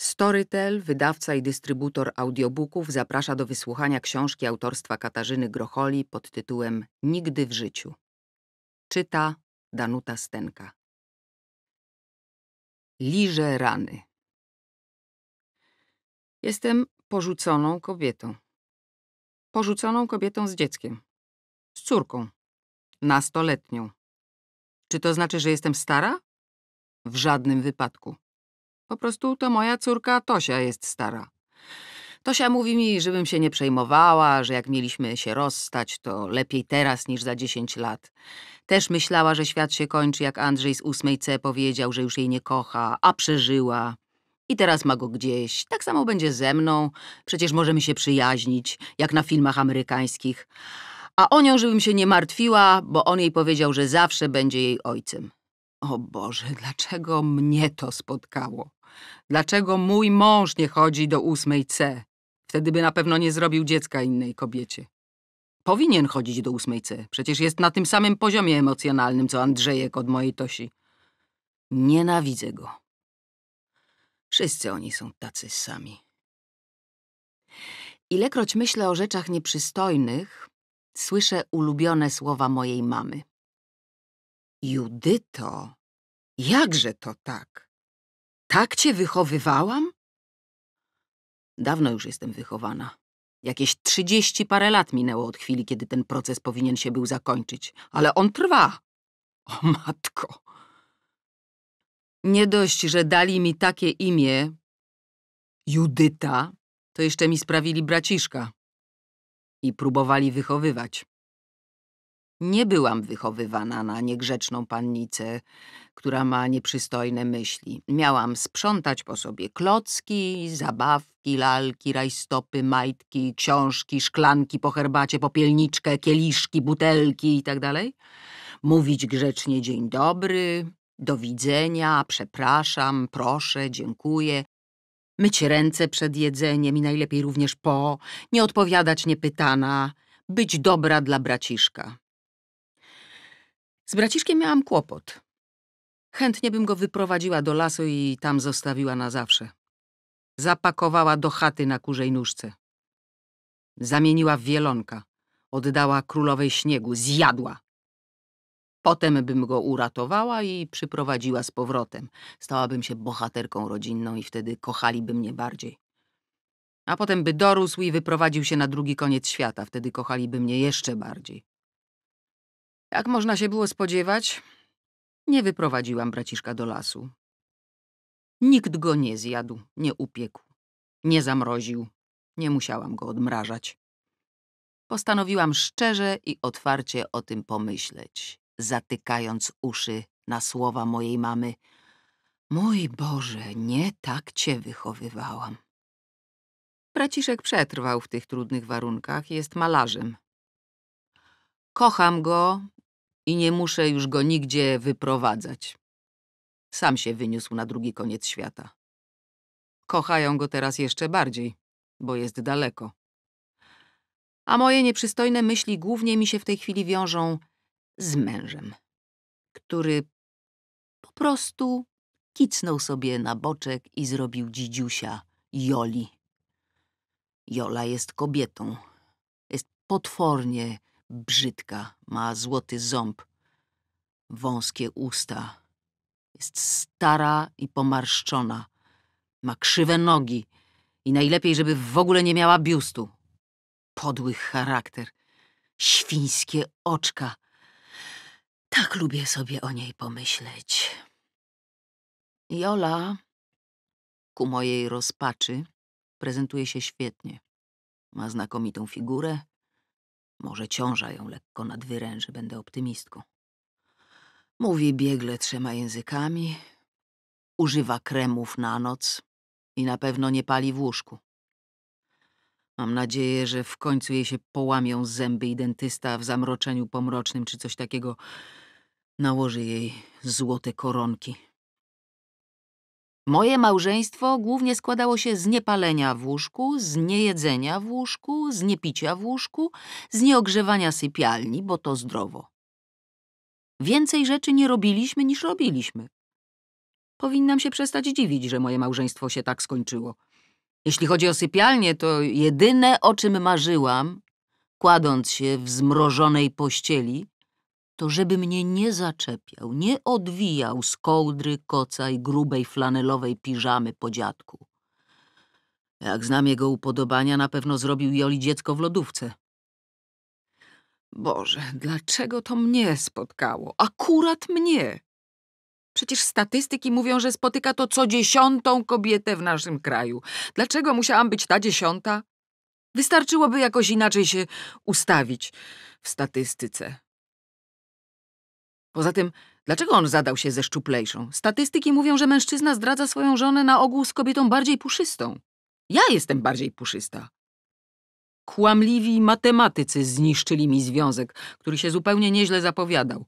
Storytel, wydawca i dystrybutor audiobooków, zaprasza do wysłuchania książki autorstwa Katarzyny Grocholi pod tytułem Nigdy w życiu. Czyta Danuta Stenka. Liże rany. Jestem porzuconą kobietą. Porzuconą kobietą z dzieckiem. Z córką. Nastoletnią. Czy to znaczy, że jestem stara? W żadnym wypadku. Po prostu to moja córka Tosia jest stara. Tosia mówi mi, żebym się nie przejmowała, że jak mieliśmy się rozstać, to lepiej teraz niż za 10 lat. Też myślała, że świat się kończy, jak Andrzej z ósmej C powiedział, że już jej nie kocha, a przeżyła. I teraz ma go gdzieś. Tak samo będzie ze mną. Przecież możemy się przyjaźnić, jak na filmach amerykańskich. A o nią, żebym się nie martwiła, bo on jej powiedział, że zawsze będzie jej ojcem. O Boże, dlaczego mnie to spotkało? Dlaczego mój mąż nie chodzi do ósmej C? Wtedy by na pewno nie zrobił dziecka innej kobiecie. Powinien chodzić do ósmej C. Przecież jest na tym samym poziomie emocjonalnym, co Andrzejek od mojej Tosi. Nienawidzę go. Wszyscy oni są tacy sami. Ilekroć myślę o rzeczach nieprzystojnych, słyszę ulubione słowa mojej mamy. Judyto, jakże to tak? Tak cię wychowywałam? Dawno już jestem wychowana. Jakieś trzydzieści parę lat minęło od chwili, kiedy ten proces powinien się był zakończyć, ale on trwa. O matko! Nie dość, że dali mi takie imię, Judyta, to jeszcze mi sprawili braciszka i próbowali wychowywać. Nie byłam wychowywana na niegrzeczną pannicę, która ma nieprzystojne myśli. Miałam sprzątać po sobie klocki, zabawki, lalki, rajstopy, majtki, książki, szklanki po herbacie, popielniczkę, kieliszki, butelki itd. Tak Mówić grzecznie dzień dobry, do widzenia, przepraszam, proszę, dziękuję, myć ręce przed jedzeniem i najlepiej również po, nie odpowiadać niepytana, być dobra dla braciszka. Z braciszkiem miałam kłopot. Chętnie bym go wyprowadziła do lasu i tam zostawiła na zawsze. Zapakowała do chaty na kurzej nóżce. Zamieniła w wielonka. Oddała królowej śniegu. Zjadła. Potem bym go uratowała i przyprowadziła z powrotem. Stałabym się bohaterką rodzinną i wtedy kochaliby mnie bardziej. A potem by dorósł i wyprowadził się na drugi koniec świata. Wtedy kochaliby mnie jeszcze bardziej. Jak można się było spodziewać, nie wyprowadziłam braciszka do lasu. Nikt go nie zjadł, nie upiekł, nie zamroził. Nie musiałam go odmrażać. Postanowiłam szczerze i otwarcie o tym pomyśleć zatykając uszy na słowa mojej mamy. Mój Boże, nie tak cię wychowywałam. Braciszek przetrwał w tych trudnych warunkach i jest malarzem. Kocham go i nie muszę już go nigdzie wyprowadzać. Sam się wyniósł na drugi koniec świata. Kochają go teraz jeszcze bardziej, bo jest daleko. A moje nieprzystojne myśli głównie mi się w tej chwili wiążą z mężem, który po prostu kicnął sobie na boczek i zrobił dzidziusia Joli. Jola jest kobietą. Jest potwornie brzydka, ma złoty ząb, wąskie usta. Jest stara i pomarszczona. Ma krzywe nogi i najlepiej, żeby w ogóle nie miała biustu. Podły charakter, świńskie oczka, tak lubię sobie o niej pomyśleć. Jola, ku mojej rozpaczy, prezentuje się świetnie. Ma znakomitą figurę. Może ciąża ją lekko nadwyręży, będę optymistką. Mówi biegle trzema językami, używa kremów na noc i na pewno nie pali w łóżku. Mam nadzieję, że w końcu jej się połamią zęby i dentysta w zamroczeniu pomrocznym czy coś takiego Nałoży jej złote koronki. Moje małżeństwo głównie składało się z niepalenia w łóżku, z niejedzenia w łóżku, z niepicia w łóżku, z nieogrzewania sypialni, bo to zdrowo. Więcej rzeczy nie robiliśmy niż robiliśmy. Powinnam się przestać dziwić, że moje małżeństwo się tak skończyło. Jeśli chodzi o sypialnię, to jedyne, o czym marzyłam, kładąc się w zmrożonej pościeli, to żeby mnie nie zaczepiał, nie odwijał z kołdry, koca i grubej flanelowej piżamy po dziadku. Jak znam jego upodobania, na pewno zrobił Joli dziecko w lodówce. Boże, dlaczego to mnie spotkało? Akurat mnie! Przecież statystyki mówią, że spotyka to co dziesiątą kobietę w naszym kraju. Dlaczego musiałam być ta dziesiąta? Wystarczyłoby jakoś inaczej się ustawić w statystyce. Poza tym, dlaczego on zadał się ze szczuplejszą? Statystyki mówią, że mężczyzna zdradza swoją żonę na ogół z kobietą bardziej puszystą. Ja jestem bardziej puszysta. Kłamliwi matematycy zniszczyli mi związek, który się zupełnie nieźle zapowiadał.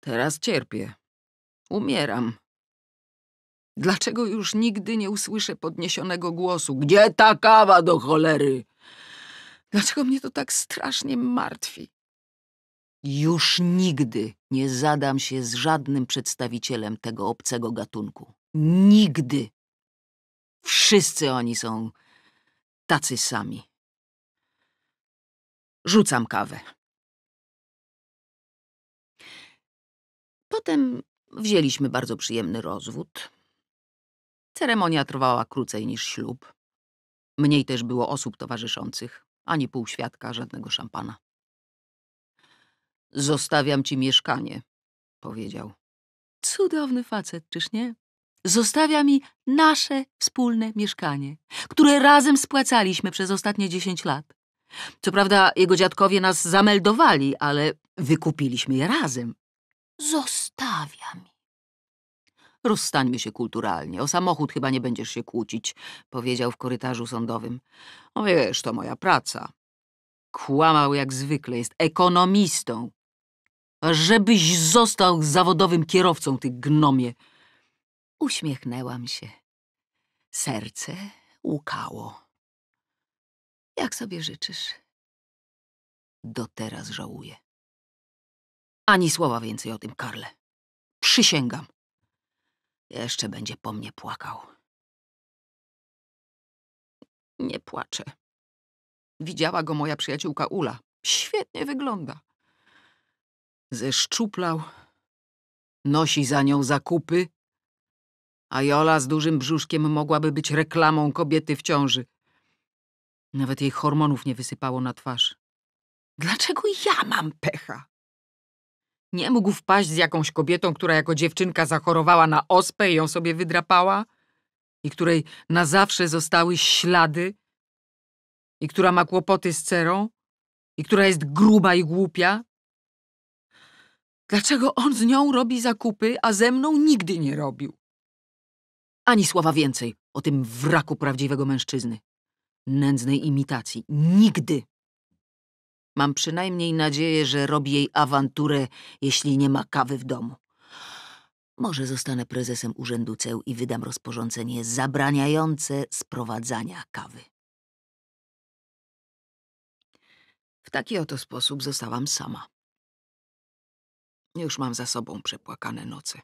Teraz cierpię. Umieram. Dlaczego już nigdy nie usłyszę podniesionego głosu? Gdzie ta kawa do cholery? Dlaczego mnie to tak strasznie martwi? Już nigdy nie zadam się z żadnym przedstawicielem tego obcego gatunku. Nigdy. Wszyscy oni są tacy sami. Rzucam kawę. Potem wzięliśmy bardzo przyjemny rozwód. Ceremonia trwała krócej niż ślub. Mniej też było osób towarzyszących, ani pół świadka, żadnego szampana. Zostawiam ci mieszkanie, powiedział. Cudowny facet, czyż nie? Zostawia mi nasze wspólne mieszkanie, które razem spłacaliśmy przez ostatnie dziesięć lat. Co prawda jego dziadkowie nas zameldowali, ale wykupiliśmy je razem. Zostawia mi. Rozstańmy się kulturalnie. O samochód chyba nie będziesz się kłócić, powiedział w korytarzu sądowym. O wiesz, to moja praca. Kłamał jak zwykle, jest ekonomistą żebyś został zawodowym kierowcą, ty gnomie. Uśmiechnęłam się. Serce łkało. Jak sobie życzysz? Do teraz żałuję. Ani słowa więcej o tym, Karle. Przysięgam. Jeszcze będzie po mnie płakał. Nie płaczę. Widziała go moja przyjaciółka Ula. Świetnie wygląda zeszczuplał, nosi za nią zakupy, a Jola z dużym brzuszkiem mogłaby być reklamą kobiety w ciąży. Nawet jej hormonów nie wysypało na twarz. Dlaczego ja mam pecha? Nie mógł wpaść z jakąś kobietą, która jako dziewczynka zachorowała na ospę i ją sobie wydrapała, i której na zawsze zostały ślady, i która ma kłopoty z cerą, i która jest gruba i głupia, Dlaczego on z nią robi zakupy, a ze mną nigdy nie robił? Ani słowa więcej o tym wraku prawdziwego mężczyzny. Nędznej imitacji. Nigdy. Mam przynajmniej nadzieję, że robi jej awanturę, jeśli nie ma kawy w domu. Może zostanę prezesem Urzędu Ceł i wydam rozporządzenie zabraniające sprowadzania kawy. W taki oto sposób zostałam sama. Już mam za sobą przepłakane noce.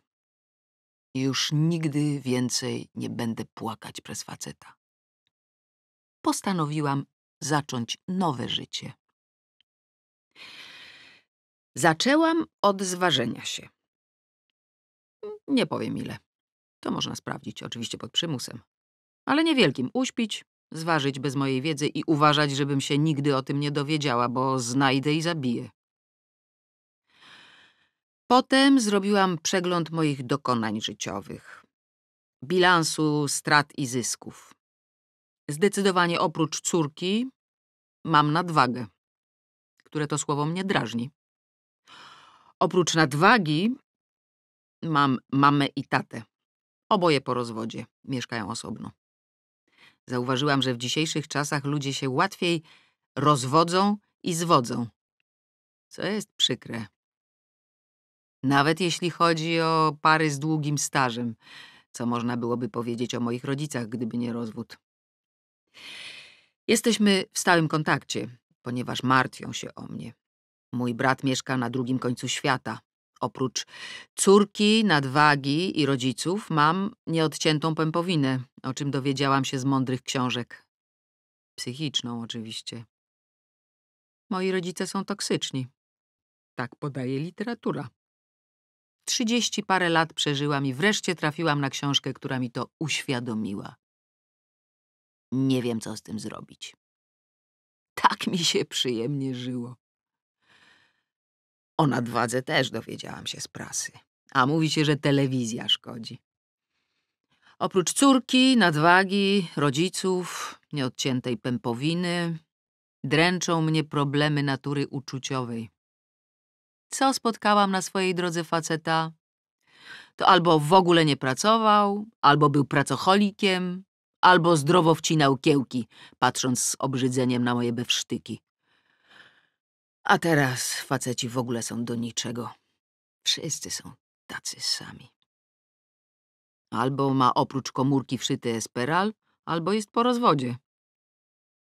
I już nigdy więcej nie będę płakać przez faceta. Postanowiłam zacząć nowe życie. Zaczęłam od zważenia się. Nie powiem ile. To można sprawdzić, oczywiście pod przymusem. Ale niewielkim uśpić, zważyć bez mojej wiedzy i uważać, żebym się nigdy o tym nie dowiedziała, bo znajdę i zabiję. Potem zrobiłam przegląd moich dokonań życiowych, bilansu strat i zysków. Zdecydowanie oprócz córki mam nadwagę, które to słowo mnie drażni. Oprócz nadwagi mam mamę i tatę. Oboje po rozwodzie, mieszkają osobno. Zauważyłam, że w dzisiejszych czasach ludzie się łatwiej rozwodzą i zwodzą, co jest przykre nawet jeśli chodzi o pary z długim stażem, co można byłoby powiedzieć o moich rodzicach, gdyby nie rozwód. Jesteśmy w stałym kontakcie, ponieważ martwią się o mnie. Mój brat mieszka na drugim końcu świata. Oprócz córki, nadwagi i rodziców mam nieodciętą pępowinę, o czym dowiedziałam się z mądrych książek. Psychiczną oczywiście. Moi rodzice są toksyczni. Tak podaje literatura. Trzydzieści parę lat przeżyłam i wreszcie trafiłam na książkę, która mi to uświadomiła. Nie wiem, co z tym zrobić. Tak mi się przyjemnie żyło. O nadwadze też dowiedziałam się z prasy. A mówi się, że telewizja szkodzi. Oprócz córki, nadwagi, rodziców, nieodciętej pępowiny, dręczą mnie problemy natury uczuciowej co spotkałam na swojej drodze faceta, to albo w ogóle nie pracował, albo był pracocholikiem, albo zdrowo wcinał kiełki, patrząc z obrzydzeniem na moje bewsztyki. A teraz faceci w ogóle są do niczego. Wszyscy są tacy sami. Albo ma oprócz komórki wszyty esperal, albo jest po rozwodzie.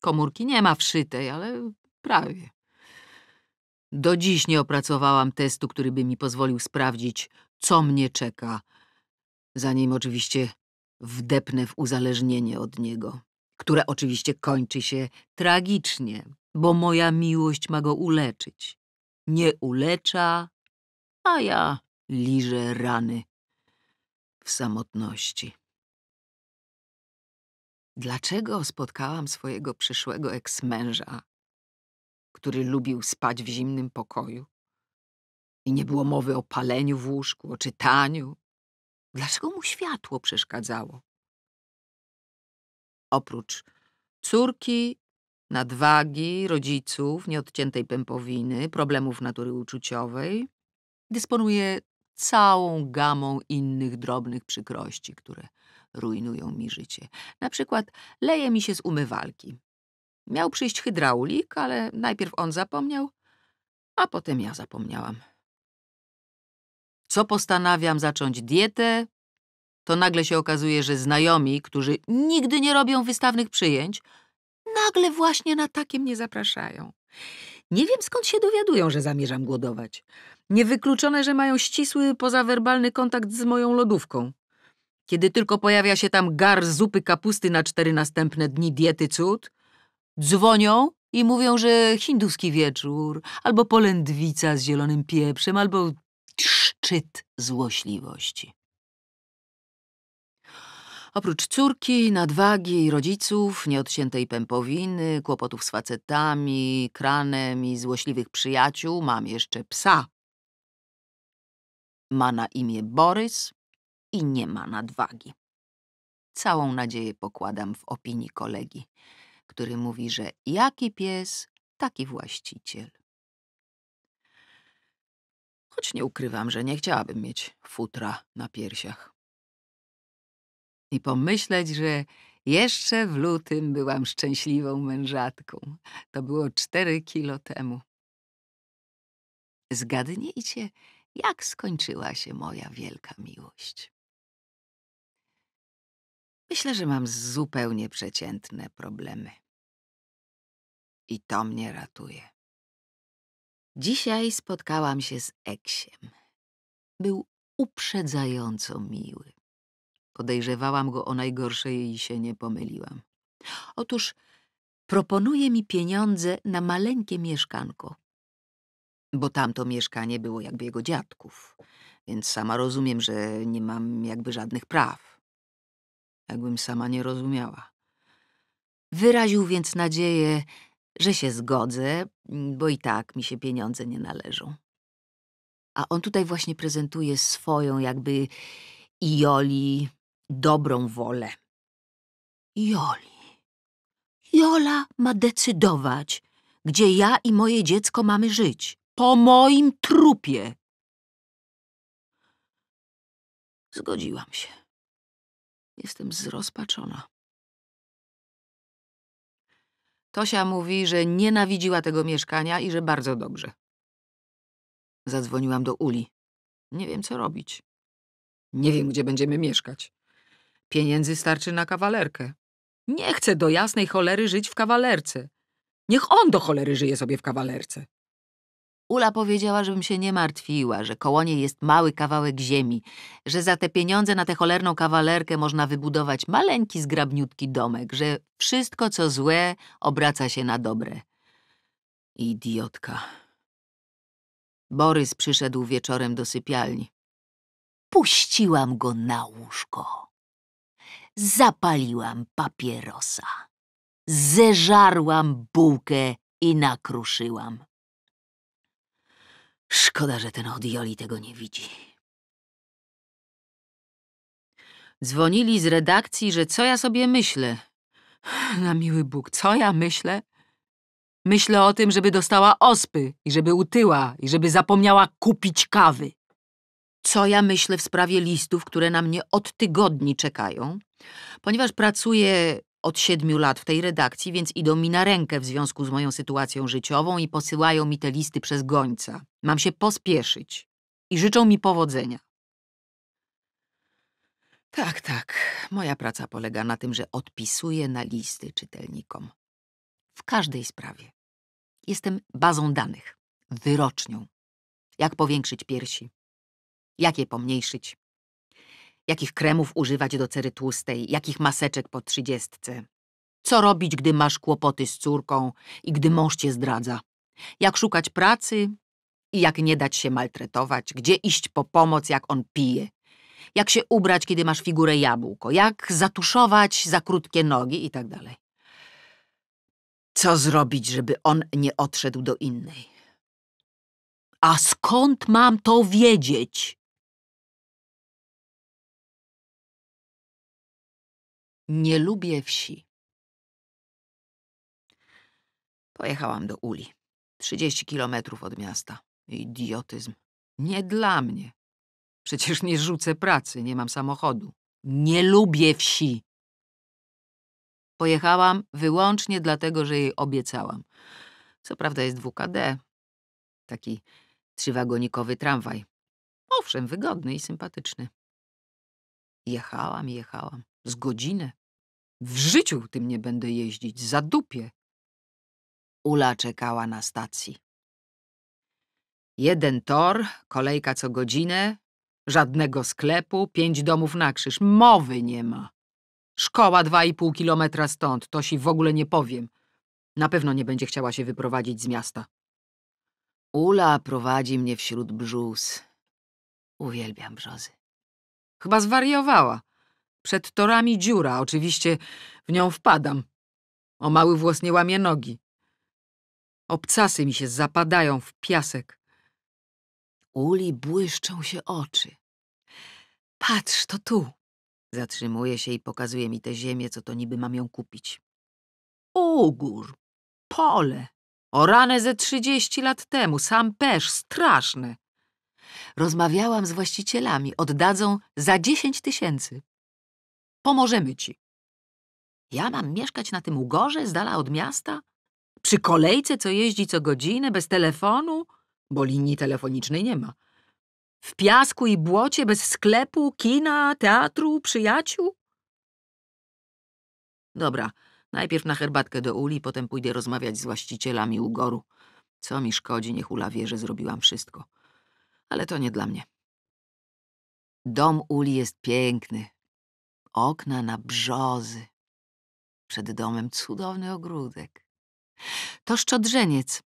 Komórki nie ma wszytej, ale prawie. Do dziś nie opracowałam testu, który by mi pozwolił sprawdzić, co mnie czeka, zanim oczywiście wdepnę w uzależnienie od niego, które oczywiście kończy się tragicznie, bo moja miłość ma go uleczyć. Nie ulecza, a ja liżę rany w samotności. Dlaczego spotkałam swojego przyszłego eksmęża który lubił spać w zimnym pokoju. I nie było mowy o paleniu w łóżku, o czytaniu. Dlaczego mu światło przeszkadzało? Oprócz córki, nadwagi, rodziców, nieodciętej pępowiny, problemów natury uczuciowej, dysponuje całą gamą innych drobnych przykrości, które rujnują mi życie. Na przykład leje mi się z umywalki. Miał przyjść hydraulik, ale najpierw on zapomniał, a potem ja zapomniałam. Co postanawiam zacząć dietę, to nagle się okazuje, że znajomi, którzy nigdy nie robią wystawnych przyjęć, nagle właśnie na takie mnie zapraszają. Nie wiem skąd się dowiadują, że zamierzam głodować. Niewykluczone, że mają ścisły pozawerbalny kontakt z moją lodówką. Kiedy tylko pojawia się tam gar zupy kapusty na cztery następne dni diety cud, Dzwonią i mówią, że hinduski wieczór, albo polędwica z zielonym pieprzem, albo szczyt złośliwości. Oprócz córki, nadwagi i rodziców, nieodciętej pępowiny, kłopotów z facetami, kranem i złośliwych przyjaciół, mam jeszcze psa. Ma na imię Borys i nie ma nadwagi. Całą nadzieję pokładam w opinii kolegi który mówi, że jaki pies, taki właściciel. Choć nie ukrywam, że nie chciałabym mieć futra na piersiach. I pomyśleć, że jeszcze w lutym byłam szczęśliwą mężatką. To było cztery kilo temu. Zgadnijcie, jak skończyła się moja wielka miłość. Myślę, że mam zupełnie przeciętne problemy. I to mnie ratuje. Dzisiaj spotkałam się z Eksiem. Był uprzedzająco miły. Podejrzewałam go o najgorsze i się nie pomyliłam. Otóż proponuje mi pieniądze na maleńkie mieszkanko, bo tamto mieszkanie było jakby jego dziadków, więc sama rozumiem, że nie mam jakby żadnych praw jakbym sama nie rozumiała. Wyraził więc nadzieję, że się zgodzę, bo i tak mi się pieniądze nie należą. A on tutaj właśnie prezentuje swoją, jakby Joli, dobrą wolę. Joli. Jola ma decydować, gdzie ja i moje dziecko mamy żyć. Po moim trupie. Zgodziłam się. Jestem zrozpaczona. Tosia mówi, że nienawidziła tego mieszkania i że bardzo dobrze. Zadzwoniłam do Uli. Nie wiem, co robić. Nie wiem, gdzie będziemy mieszkać. Pieniędzy starczy na kawalerkę. Nie chcę do jasnej cholery żyć w kawalerce. Niech on do cholery żyje sobie w kawalerce. Ula powiedziała, żebym się nie martwiła, że koło niej jest mały kawałek ziemi, że za te pieniądze na tę cholerną kawalerkę można wybudować maleńki, zgrabniutki domek, że wszystko, co złe, obraca się na dobre. Idiotka. Borys przyszedł wieczorem do sypialni. Puściłam go na łóżko. Zapaliłam papierosa. Zeżarłam bułkę i nakruszyłam. Szkoda, że ten Odjoli tego nie widzi. Dzwonili z redakcji, że co ja sobie myślę. Na miły Bóg, co ja myślę? Myślę o tym, żeby dostała ospy i żeby utyła i żeby zapomniała kupić kawy. Co ja myślę w sprawie listów, które na mnie od tygodni czekają? Ponieważ pracuję od siedmiu lat w tej redakcji, więc idą mi na rękę w związku z moją sytuacją życiową i posyłają mi te listy przez gońca. Mam się pospieszyć i życzą mi powodzenia. Tak, tak. Moja praca polega na tym, że odpisuję na listy czytelnikom. W każdej sprawie. Jestem bazą danych, wyrocznią. Jak powiększyć piersi? Jak je pomniejszyć? jakich kremów używać do cery tłustej, jakich maseczek po trzydziestce. Co robić, gdy masz kłopoty z córką i gdy mąż cię zdradza? Jak szukać pracy i jak nie dać się maltretować? Gdzie iść po pomoc, jak on pije? Jak się ubrać, kiedy masz figurę jabłko? Jak zatuszować za krótkie nogi i tak dalej? Co zrobić, żeby on nie odszedł do innej? A skąd mam to wiedzieć? Nie lubię wsi. Pojechałam do uli. trzydzieści kilometrów od miasta. Idiotyzm. Nie dla mnie. Przecież nie rzucę pracy, nie mam samochodu. Nie lubię wsi. Pojechałam wyłącznie dlatego, że jej obiecałam. Co prawda jest WKD. Taki trzywagonikowy tramwaj. Owszem, wygodny i sympatyczny. Jechałam, jechałam. Z godzinę. W życiu tym nie będę jeździć, za dupie. Ula czekała na stacji. Jeden tor, kolejka co godzinę, żadnego sklepu, pięć domów na krzyż. Mowy nie ma. Szkoła dwa i pół kilometra stąd, to si w ogóle nie powiem. Na pewno nie będzie chciała się wyprowadzić z miasta. Ula prowadzi mnie wśród brzus. Uwielbiam brzozy. Chyba zwariowała. Przed torami dziura, oczywiście w nią wpadam. O mały włos nie łamie nogi. Obcasy mi się zapadają w piasek. Uli błyszczą się oczy. Patrz, to tu. Zatrzymuje się i pokazuje mi tę ziemię, co to niby mam ją kupić. Ugór, pole, orane ze trzydzieści lat temu, sam pesz, straszne. Rozmawiałam z właścicielami, oddadzą za dziesięć tysięcy. Pomożemy ci. Ja mam mieszkać na tym ugorze, z dala od miasta? Przy kolejce, co jeździ co godzinę, bez telefonu? Bo linii telefonicznej nie ma. W piasku i błocie, bez sklepu, kina, teatru, przyjaciół? Dobra, najpierw na herbatkę do uli, potem pójdę rozmawiać z właścicielami ugoru. Co mi szkodzi, niech ula wie, że zrobiłam wszystko. Ale to nie dla mnie. Dom uli jest piękny, okna na brzozy. Przed domem cudowny ogródek. To szczodrzeniec.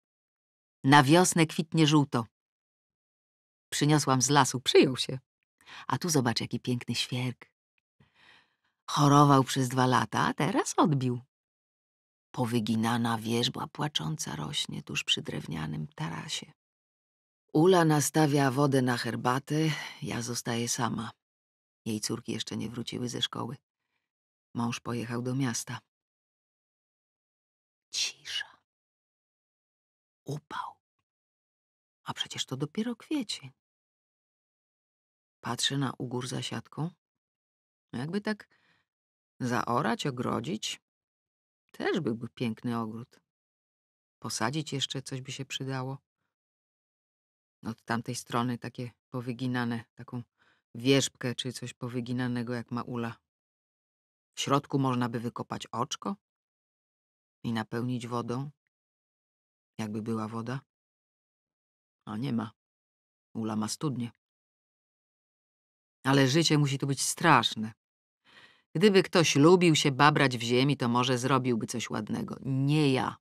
Na wiosnę kwitnie żółto. Przyniosłam z lasu, przyjął się. A tu zobacz, jaki piękny świerk. Chorował przez dwa lata, a teraz odbił. Powyginana wierzbła płacząca rośnie tuż przy drewnianym tarasie. Ula nastawia wodę na herbatę, ja zostaję sama. Jej córki jeszcze nie wróciły ze szkoły. Mąż pojechał do miasta. Cisza. Upał. A przecież to dopiero kwiecień. Patrzę na ugór za siatką. No jakby tak zaorać, ogrodzić. Też byłby piękny ogród. Posadzić jeszcze coś by się przydało. No, od tamtej strony takie powyginane, taką wierzbkę czy coś powyginanego jak maula. W środku można by wykopać oczko i napełnić wodą, jakby była woda. A nie ma. Ula ma studnie. Ale życie musi tu być straszne. Gdyby ktoś lubił się babrać w ziemi, to może zrobiłby coś ładnego. Nie ja.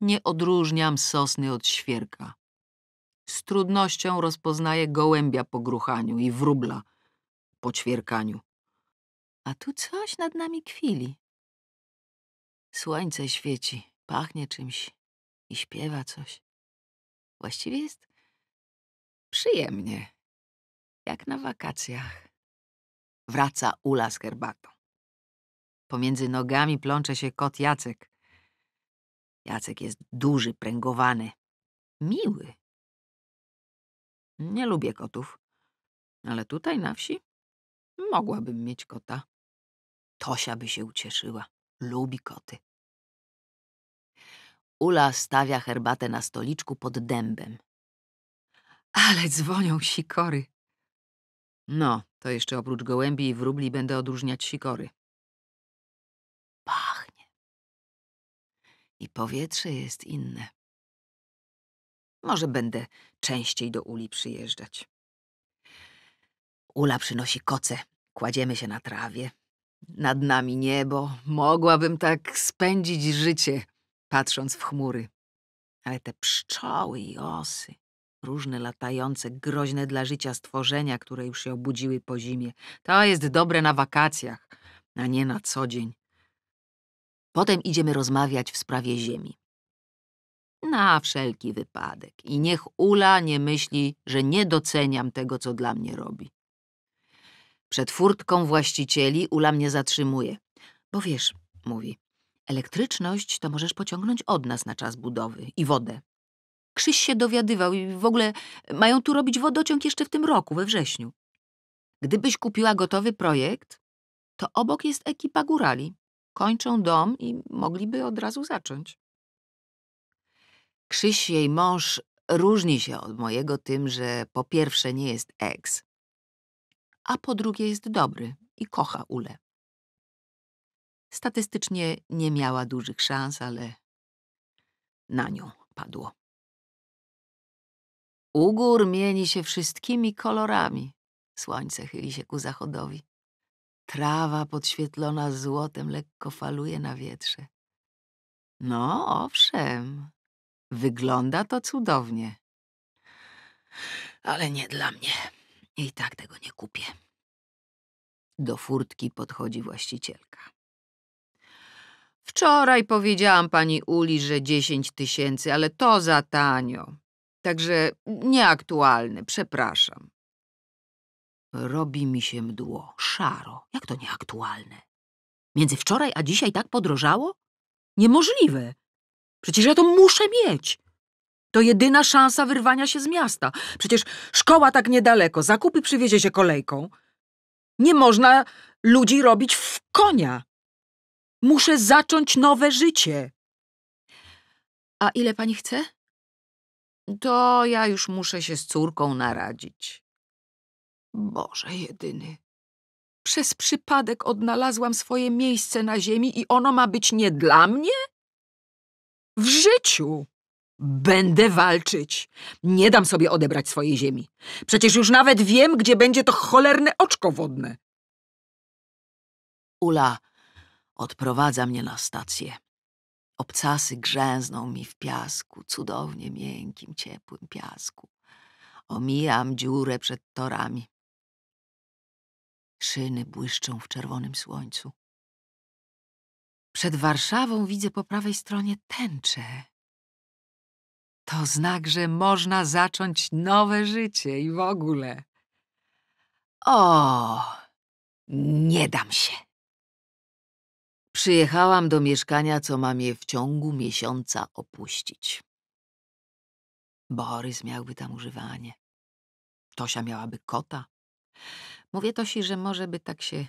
Nie odróżniam sosny od świerka. Z trudnością rozpoznaje gołębia po gruchaniu i wróbla po ćwierkaniu. A tu coś nad nami kwili. Słońce świeci, pachnie czymś i śpiewa coś. Właściwie jest przyjemnie, jak na wakacjach. Wraca Ula z herbatą. Pomiędzy nogami plącze się kot Jacek. Jacek jest duży, pręgowany, miły. Nie lubię kotów. Ale tutaj na wsi mogłabym mieć kota. Tosia by się ucieszyła. Lubi koty. Ula stawia herbatę na stoliczku pod dębem. Ale dzwonią sikory. No, to jeszcze oprócz gołębi i wróbli będę odróżniać sikory. Pachnie. I powietrze jest inne. Może będę częściej do uli przyjeżdżać. Ula przynosi koce. Kładziemy się na trawie. Nad nami niebo. Mogłabym tak spędzić życie, patrząc w chmury. Ale te pszczoły i osy, różne latające, groźne dla życia stworzenia, które już się obudziły po zimie, to jest dobre na wakacjach, a nie na co dzień. Potem idziemy rozmawiać w sprawie ziemi. Na wszelki wypadek. I niech Ula nie myśli, że nie doceniam tego, co dla mnie robi. Przed furtką właścicieli Ula mnie zatrzymuje. Bo wiesz, mówi, elektryczność to możesz pociągnąć od nas na czas budowy i wodę. Krzyś się dowiadywał i w ogóle mają tu robić wodociąg jeszcze w tym roku, we wrześniu. Gdybyś kupiła gotowy projekt, to obok jest ekipa górali. Kończą dom i mogliby od razu zacząć. Krzyś, jej mąż, różni się od mojego tym, że po pierwsze nie jest eks, a po drugie jest dobry i kocha Ule. Statystycznie nie miała dużych szans, ale na nią padło. Ugór mieni się wszystkimi kolorami. Słońce chyli się ku zachodowi. Trawa podświetlona złotem lekko faluje na wietrze. No owszem, Wygląda to cudownie. Ale nie dla mnie. I tak tego nie kupię. Do furtki podchodzi właścicielka. Wczoraj powiedziałam pani Uli, że dziesięć tysięcy, ale to za tanio. Także nieaktualny, przepraszam. Robi mi się mdło, szaro. Jak to nieaktualne? Między wczoraj a dzisiaj tak podrożało? Niemożliwe. Przecież ja to muszę mieć. To jedyna szansa wyrwania się z miasta. Przecież szkoła tak niedaleko, zakupy przywiezie się kolejką. Nie można ludzi robić w konia. Muszę zacząć nowe życie. A ile pani chce? To ja już muszę się z córką naradzić. Boże jedyny. Przez przypadek odnalazłam swoje miejsce na ziemi i ono ma być nie dla mnie? W życiu! Będę walczyć. Nie dam sobie odebrać swojej ziemi. Przecież już nawet wiem, gdzie będzie to cholerne oczko wodne. Ula odprowadza mnie na stację. Obcasy grzęzną mi w piasku, cudownie miękkim, ciepłym piasku. Omijam dziurę przed torami. Szyny błyszczą w czerwonym słońcu. Przed Warszawą widzę po prawej stronie tęczę. To znak, że można zacząć nowe życie i w ogóle. O, nie dam się. Przyjechałam do mieszkania, co mam je w ciągu miesiąca opuścić. Borys miałby tam używanie. Tosia miałaby kota. Mówię Tosi, że może by tak się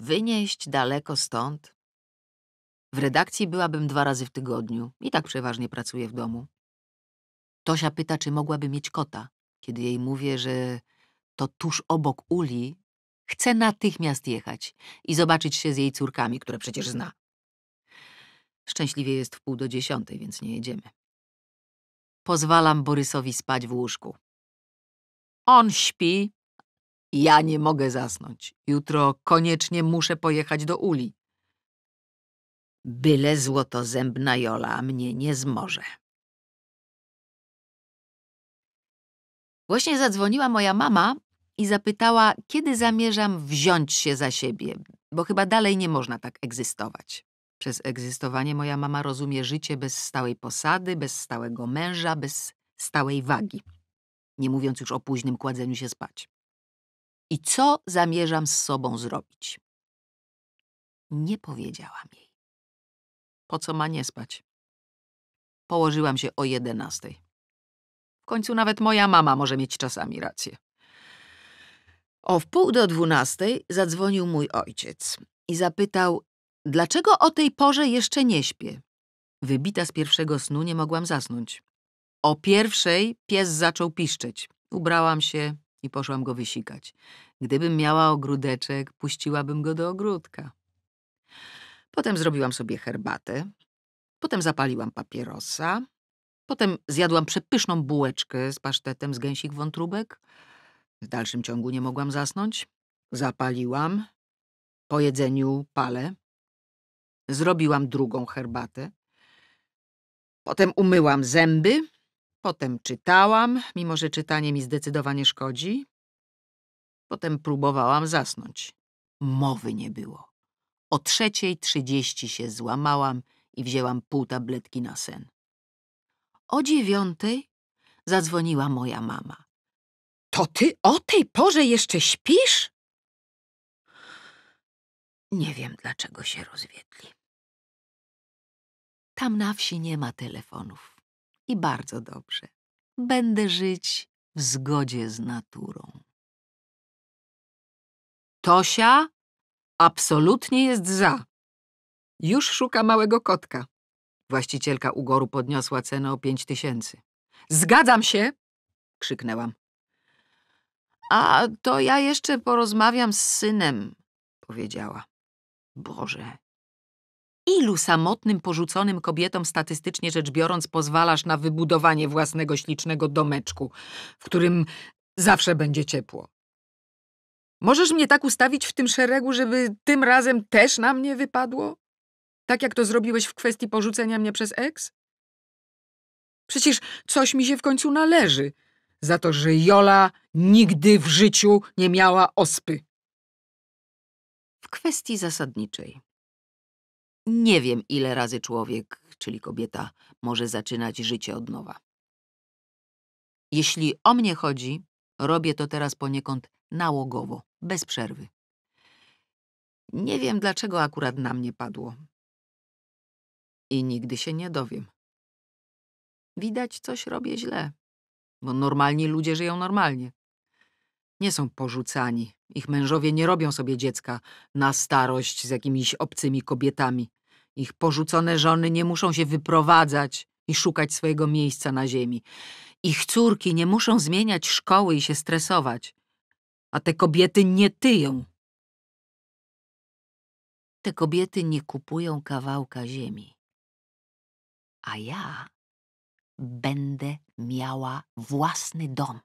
wynieść daleko stąd, w redakcji byłabym dwa razy w tygodniu i tak przeważnie pracuję w domu. Tosia pyta, czy mogłaby mieć kota. Kiedy jej mówię, że to tuż obok uli, chce natychmiast jechać i zobaczyć się z jej córkami, które przecież zna. Szczęśliwie jest w pół do dziesiątej, więc nie jedziemy. Pozwalam Borysowi spać w łóżku. On śpi. Ja nie mogę zasnąć. Jutro koniecznie muszę pojechać do uli. Byle złotozębna Jola mnie nie zmoże. Właśnie zadzwoniła moja mama i zapytała, kiedy zamierzam wziąć się za siebie, bo chyba dalej nie można tak egzystować. Przez egzystowanie moja mama rozumie życie bez stałej posady, bez stałego męża, bez stałej wagi. Nie mówiąc już o późnym kładzeniu się spać. I co zamierzam z sobą zrobić? Nie powiedziałam jej. Po co ma nie spać? Położyłam się o jedenastej. W końcu nawet moja mama może mieć czasami rację. O wpół do dwunastej zadzwonił mój ojciec i zapytał, dlaczego o tej porze jeszcze nie śpię? Wybita z pierwszego snu nie mogłam zasnąć. O pierwszej pies zaczął piszczeć. Ubrałam się i poszłam go wysikać. Gdybym miała ogródeczek, puściłabym go do ogródka. Potem zrobiłam sobie herbatę, potem zapaliłam papierosa, potem zjadłam przepyszną bułeczkę z pasztetem z gęsich wątróbek. W dalszym ciągu nie mogłam zasnąć. Zapaliłam, po jedzeniu palę. Zrobiłam drugą herbatę. Potem umyłam zęby, potem czytałam, mimo że czytanie mi zdecydowanie szkodzi. Potem próbowałam zasnąć. Mowy nie było. O trzeciej trzydzieści się złamałam i wzięłam pół tabletki na sen. O dziewiątej zadzwoniła moja mama. To ty o tej porze jeszcze śpisz? Nie wiem, dlaczego się rozwiedli. Tam na wsi nie ma telefonów. I bardzo dobrze. Będę żyć w zgodzie z naturą. Tosia, Absolutnie jest za. Już szuka małego kotka. Właścicielka ugoru podniosła cenę o pięć tysięcy. Zgadzam się! krzyknęłam. A to ja jeszcze porozmawiam z synem, powiedziała. Boże, ilu samotnym, porzuconym kobietom statystycznie rzecz biorąc pozwalasz na wybudowanie własnego ślicznego domeczku, w którym zawsze będzie ciepło? Możesz mnie tak ustawić w tym szeregu, żeby tym razem też na mnie wypadło? Tak jak to zrobiłeś w kwestii porzucenia mnie przez eks? Przecież coś mi się w końcu należy za to, że Jola nigdy w życiu nie miała ospy. W kwestii zasadniczej. Nie wiem, ile razy człowiek, czyli kobieta, może zaczynać życie od nowa. Jeśli o mnie chodzi, robię to teraz poniekąd nałogowo, bez przerwy. Nie wiem, dlaczego akurat na mnie padło. I nigdy się nie dowiem. Widać, coś robię źle, bo normalni ludzie żyją normalnie. Nie są porzucani, ich mężowie nie robią sobie dziecka na starość z jakimiś obcymi kobietami. Ich porzucone żony nie muszą się wyprowadzać i szukać swojego miejsca na ziemi. Ich córki nie muszą zmieniać szkoły i się stresować a te kobiety nie tyją. Te kobiety nie kupują kawałka ziemi. A ja będę miała własny dom.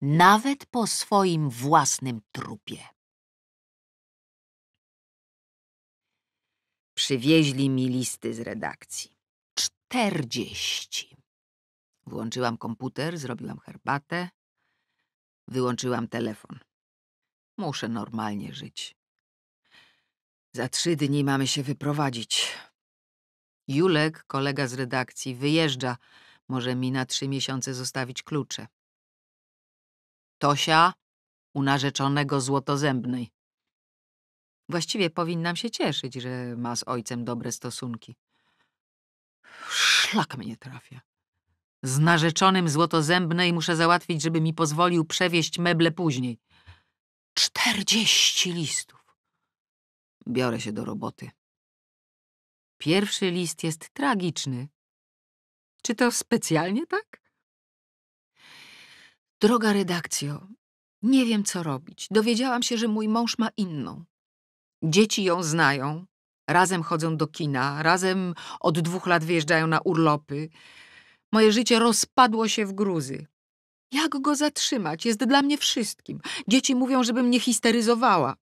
Nawet po swoim własnym trupie. Przywieźli mi listy z redakcji. Czterdzieści. Włączyłam komputer, zrobiłam herbatę, Wyłączyłam telefon. Muszę normalnie żyć. Za trzy dni mamy się wyprowadzić. Julek, kolega z redakcji, wyjeżdża. Może mi na trzy miesiące zostawić klucze. Tosia, u narzeczonego złotozębnej. Właściwie powinnam się cieszyć, że ma z ojcem dobre stosunki. Szlak mnie trafia. Z narzeczonym i muszę załatwić, żeby mi pozwolił przewieźć meble później. Czterdzieści listów. Biorę się do roboty. Pierwszy list jest tragiczny. Czy to specjalnie tak? Droga redakcjo, nie wiem co robić. Dowiedziałam się, że mój mąż ma inną. Dzieci ją znają. Razem chodzą do kina, razem od dwóch lat wyjeżdżają na urlopy. Moje życie rozpadło się w gruzy. Jak go zatrzymać? Jest dla mnie wszystkim. Dzieci mówią, żebym nie histeryzowała.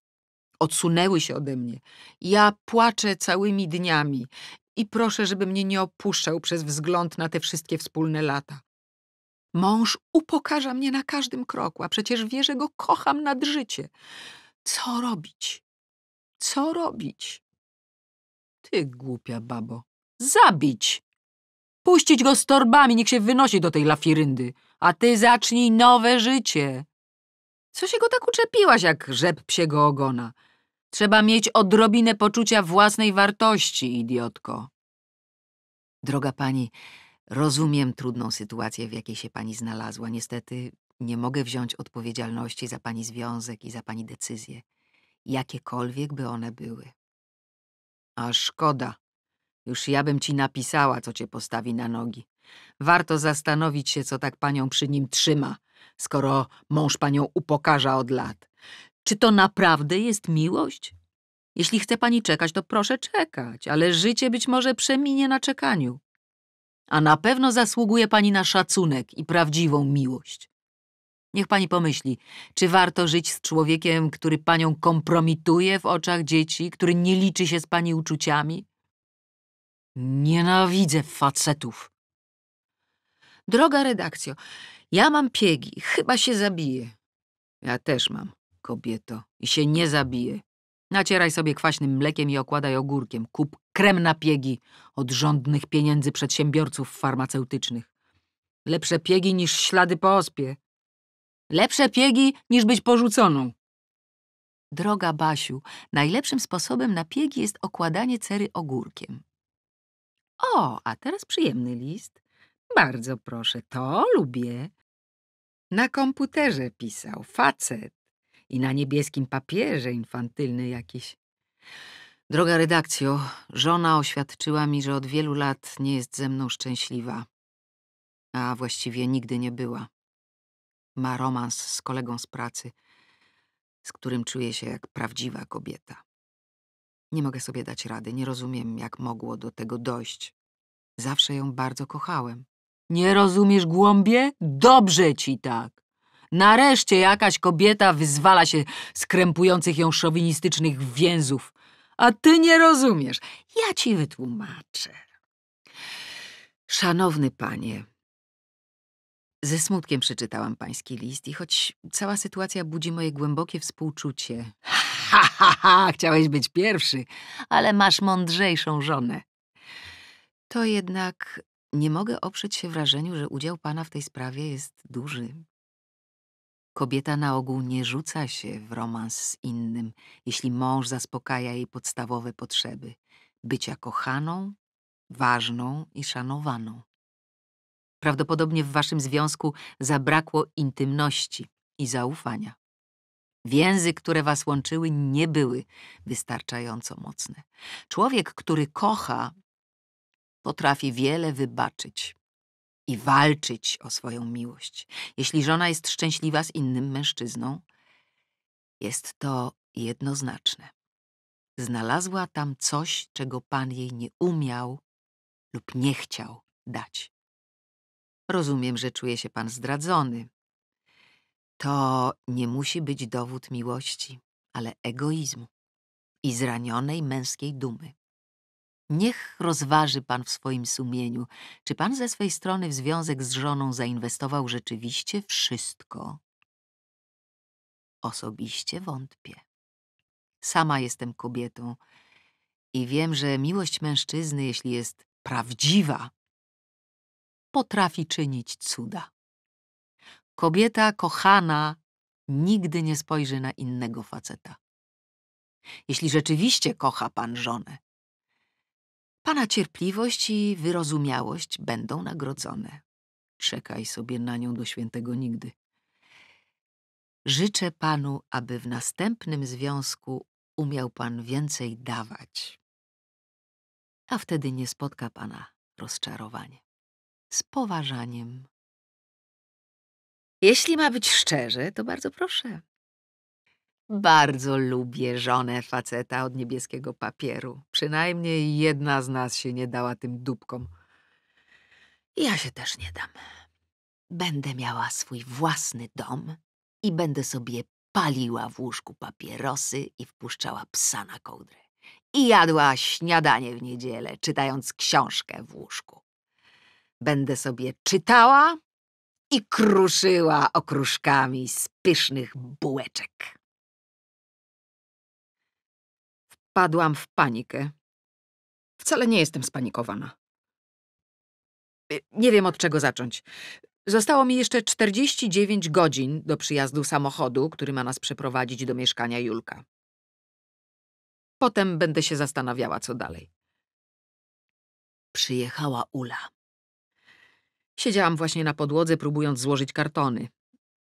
Odsunęły się ode mnie. Ja płaczę całymi dniami i proszę, żeby mnie nie opuszczał przez wzgląd na te wszystkie wspólne lata. Mąż upokarza mnie na każdym kroku, a przecież wie, że go kocham nad życie. Co robić? Co robić? Ty głupia babo. Zabić! Puścić go z torbami, niech się wynosi do tej lafiryndy. A ty zacznij nowe życie. Co się go tak uczepiłaś, jak rzep psiego ogona? Trzeba mieć odrobinę poczucia własnej wartości, idiotko. Droga pani, rozumiem trudną sytuację, w jakiej się pani znalazła. Niestety nie mogę wziąć odpowiedzialności za pani związek i za pani decyzje, jakiekolwiek by one były. A szkoda, już ja bym ci napisała, co cię postawi na nogi. Warto zastanowić się, co tak panią przy nim trzyma, skoro mąż panią upokarza od lat. Czy to naprawdę jest miłość? Jeśli chce pani czekać, to proszę czekać, ale życie być może przeminie na czekaniu. A na pewno zasługuje pani na szacunek i prawdziwą miłość. Niech pani pomyśli, czy warto żyć z człowiekiem, który panią kompromituje w oczach dzieci, który nie liczy się z pani uczuciami? Nienawidzę facetów. Droga redakcjo, ja mam piegi, chyba się zabiję. Ja też mam, kobieto, i się nie zabiję. Nacieraj sobie kwaśnym mlekiem i okładaj ogórkiem. Kup krem na piegi od rządnych pieniędzy przedsiębiorców farmaceutycznych. Lepsze piegi niż ślady po ospie. Lepsze piegi niż być porzuconą. Droga Basiu, najlepszym sposobem na piegi jest okładanie cery ogórkiem. O, a teraz przyjemny list. Bardzo proszę, to lubię. Na komputerze pisał facet i na niebieskim papierze infantylny jakiś. Droga redakcjo, żona oświadczyła mi, że od wielu lat nie jest ze mną szczęśliwa, a właściwie nigdy nie była. Ma romans z kolegą z pracy, z którym czuje się jak prawdziwa kobieta. Nie mogę sobie dać rady, nie rozumiem, jak mogło do tego dojść. Zawsze ją bardzo kochałem. Nie rozumiesz głąbie? Dobrze ci tak. Nareszcie jakaś kobieta wyzwala się z krępujących ją szowinistycznych więzów. A ty nie rozumiesz. Ja ci wytłumaczę. Szanowny panie, ze smutkiem przeczytałam pański list i choć cała sytuacja budzi moje głębokie współczucie. Ha, ha, ha, chciałeś być pierwszy, ale masz mądrzejszą żonę. To jednak nie mogę oprzeć się wrażeniu, że udział pana w tej sprawie jest duży. Kobieta na ogół nie rzuca się w romans z innym, jeśli mąż zaspokaja jej podstawowe potrzeby bycia kochaną, ważną i szanowaną. Prawdopodobnie w waszym związku zabrakło intymności i zaufania. Więzy, które was łączyły, nie były wystarczająco mocne. Człowiek, który kocha, potrafi wiele wybaczyć i walczyć o swoją miłość. Jeśli żona jest szczęśliwa z innym mężczyzną, jest to jednoznaczne. Znalazła tam coś, czego pan jej nie umiał lub nie chciał dać. Rozumiem, że czuje się pan zdradzony, to nie musi być dowód miłości, ale egoizmu i zranionej męskiej dumy. Niech rozważy pan w swoim sumieniu, czy pan ze swej strony w związek z żoną zainwestował rzeczywiście wszystko. Osobiście wątpię. Sama jestem kobietą i wiem, że miłość mężczyzny, jeśli jest prawdziwa, potrafi czynić cuda. Kobieta kochana nigdy nie spojrzy na innego faceta. Jeśli rzeczywiście kocha pan żonę, pana cierpliwość i wyrozumiałość będą nagrodzone. Czekaj sobie na nią do świętego nigdy. Życzę panu, aby w następnym związku umiał pan więcej dawać. A wtedy nie spotka pana rozczarowanie. Z poważaniem. Jeśli ma być szczerze, to bardzo proszę. Bardzo lubię żonę faceta od niebieskiego papieru. Przynajmniej jedna z nas się nie dała tym dupkom. Ja się też nie dam. Będę miała swój własny dom i będę sobie paliła w łóżku papierosy i wpuszczała psa na kołdrę. I jadła śniadanie w niedzielę, czytając książkę w łóżku. Będę sobie czytała i kruszyła okruszkami z pysznych bułeczek. Wpadłam w panikę. Wcale nie jestem spanikowana. Y, nie wiem, od czego zacząć. Zostało mi jeszcze 49 godzin do przyjazdu samochodu, który ma nas przeprowadzić do mieszkania Julka. Potem będę się zastanawiała, co dalej. Przyjechała Ula. Siedziałam właśnie na podłodze, próbując złożyć kartony.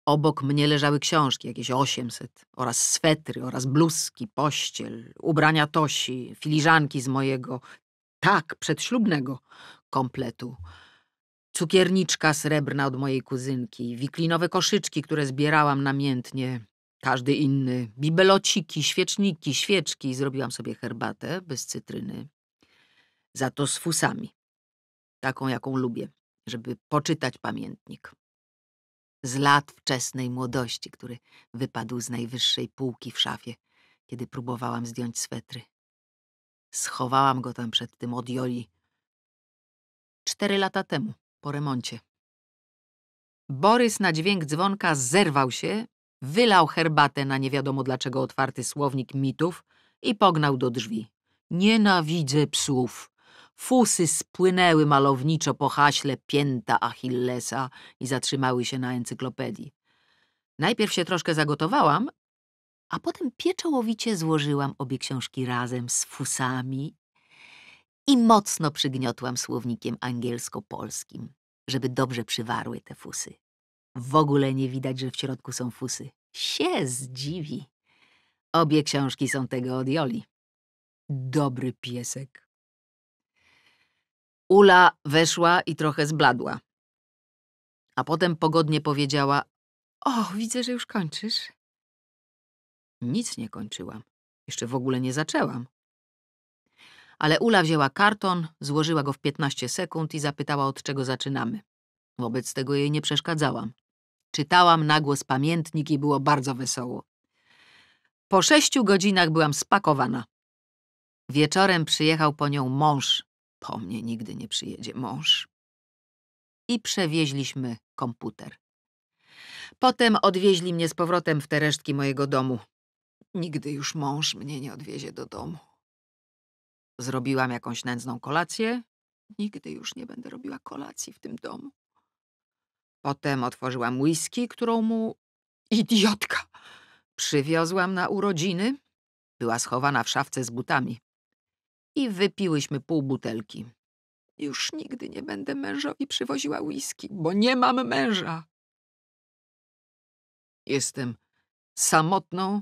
Obok mnie leżały książki, jakieś 800, oraz swetry, oraz bluzki, pościel, ubrania Tosi, filiżanki z mojego, tak, przedślubnego kompletu. Cukierniczka srebrna od mojej kuzynki, wiklinowe koszyczki, które zbierałam namiętnie, każdy inny, bibelociki, świeczniki, świeczki. Zrobiłam sobie herbatę bez cytryny, za to z fusami, taką jaką lubię żeby poczytać pamiętnik. Z lat wczesnej młodości, który wypadł z najwyższej półki w szafie, kiedy próbowałam zdjąć swetry. Schowałam go tam przed tym od Joli. Cztery lata temu, po remoncie. Borys na dźwięk dzwonka zerwał się, wylał herbatę na nie wiadomo dlaczego otwarty słownik mitów i pognał do drzwi. Nienawidzę psów, Fusy spłynęły malowniczo po haśle pięta Achillesa i zatrzymały się na encyklopedii. Najpierw się troszkę zagotowałam, a potem pieczołowicie złożyłam obie książki razem z fusami i mocno przygniotłam słownikiem angielsko-polskim, żeby dobrze przywarły te fusy. W ogóle nie widać, że w środku są fusy. Się zdziwi. Obie książki są tego od Joli. Dobry piesek. Ula weszła i trochę zbladła. A potem pogodnie powiedziała: O, widzę, że już kończysz. Nic nie kończyłam. Jeszcze w ogóle nie zaczęłam. Ale Ula wzięła karton, złożyła go w 15 sekund i zapytała, od czego zaczynamy. Wobec tego jej nie przeszkadzałam. Czytałam na głos pamiętnik i było bardzo wesoło. Po sześciu godzinach byłam spakowana. Wieczorem przyjechał po nią mąż po mnie nigdy nie przyjedzie mąż. I przewieźliśmy komputer. Potem odwieźli mnie z powrotem w te resztki mojego domu. Nigdy już mąż mnie nie odwiezie do domu. Zrobiłam jakąś nędzną kolację. Nigdy już nie będę robiła kolacji w tym domu. Potem otworzyłam whisky, którą mu... Idiotka! Przywiozłam na urodziny. Była schowana w szafce z butami i wypiłyśmy pół butelki. Już nigdy nie będę mężowi przywoziła whisky, bo nie mam męża. Jestem samotną,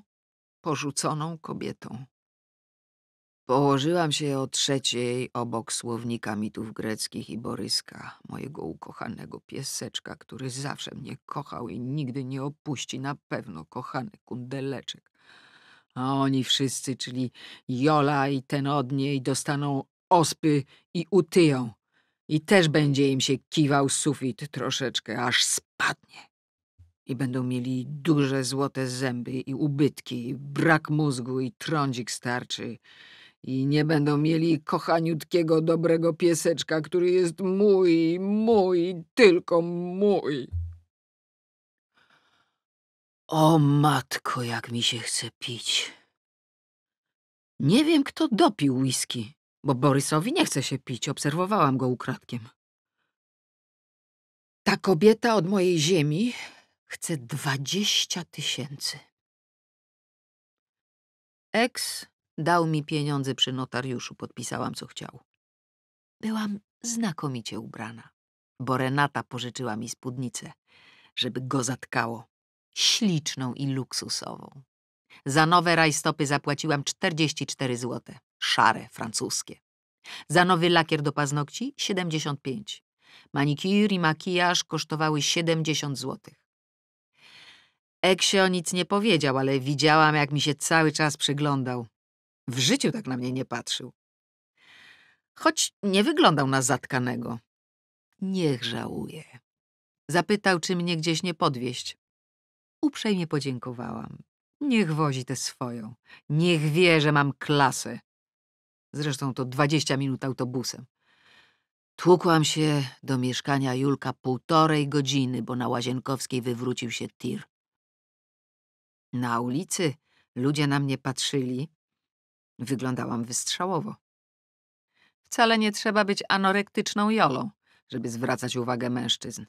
porzuconą kobietą. Położyłam się o trzeciej obok słownika mitów greckich i Boryska, mojego ukochanego pieseczka, który zawsze mnie kochał i nigdy nie opuści na pewno kochany kundeleczek a oni wszyscy, czyli Jola i ten od niej, dostaną ospy i utyją. I też będzie im się kiwał sufit troszeczkę, aż spadnie. I będą mieli duże złote zęby i ubytki, i brak mózgu i trądzik starczy. I nie będą mieli kochaniutkiego, dobrego pieseczka, który jest mój, mój, tylko mój. O matko, jak mi się chce pić. Nie wiem, kto dopił whisky, bo Borysowi nie chce się pić. Obserwowałam go ukradkiem. Ta kobieta od mojej ziemi chce dwadzieścia tysięcy. Eks dał mi pieniądze przy notariuszu, podpisałam co chciał. Byłam znakomicie ubrana, bo Renata pożyczyła mi spódnicę, żeby go zatkało śliczną i luksusową. Za nowe rajstopy zapłaciłam 44 zł, szare, francuskie. Za nowy lakier do paznokci 75. Manikir i makijaż kosztowały 70 zł. Eksio nic nie powiedział, ale widziałam, jak mi się cały czas przyglądał. W życiu tak na mnie nie patrzył. Choć nie wyglądał na zatkanego. Niech żałuje. Zapytał, czy mnie gdzieś nie podwieść. Uprzejmie podziękowałam. Niech wozi tę swoją. Niech wie, że mam klasę. Zresztą to dwadzieścia minut autobusem. Tłukłam się do mieszkania Julka półtorej godziny, bo na Łazienkowskiej wywrócił się tir. Na ulicy ludzie na mnie patrzyli. Wyglądałam wystrzałowo. Wcale nie trzeba być anorektyczną jolą, żeby zwracać uwagę mężczyzn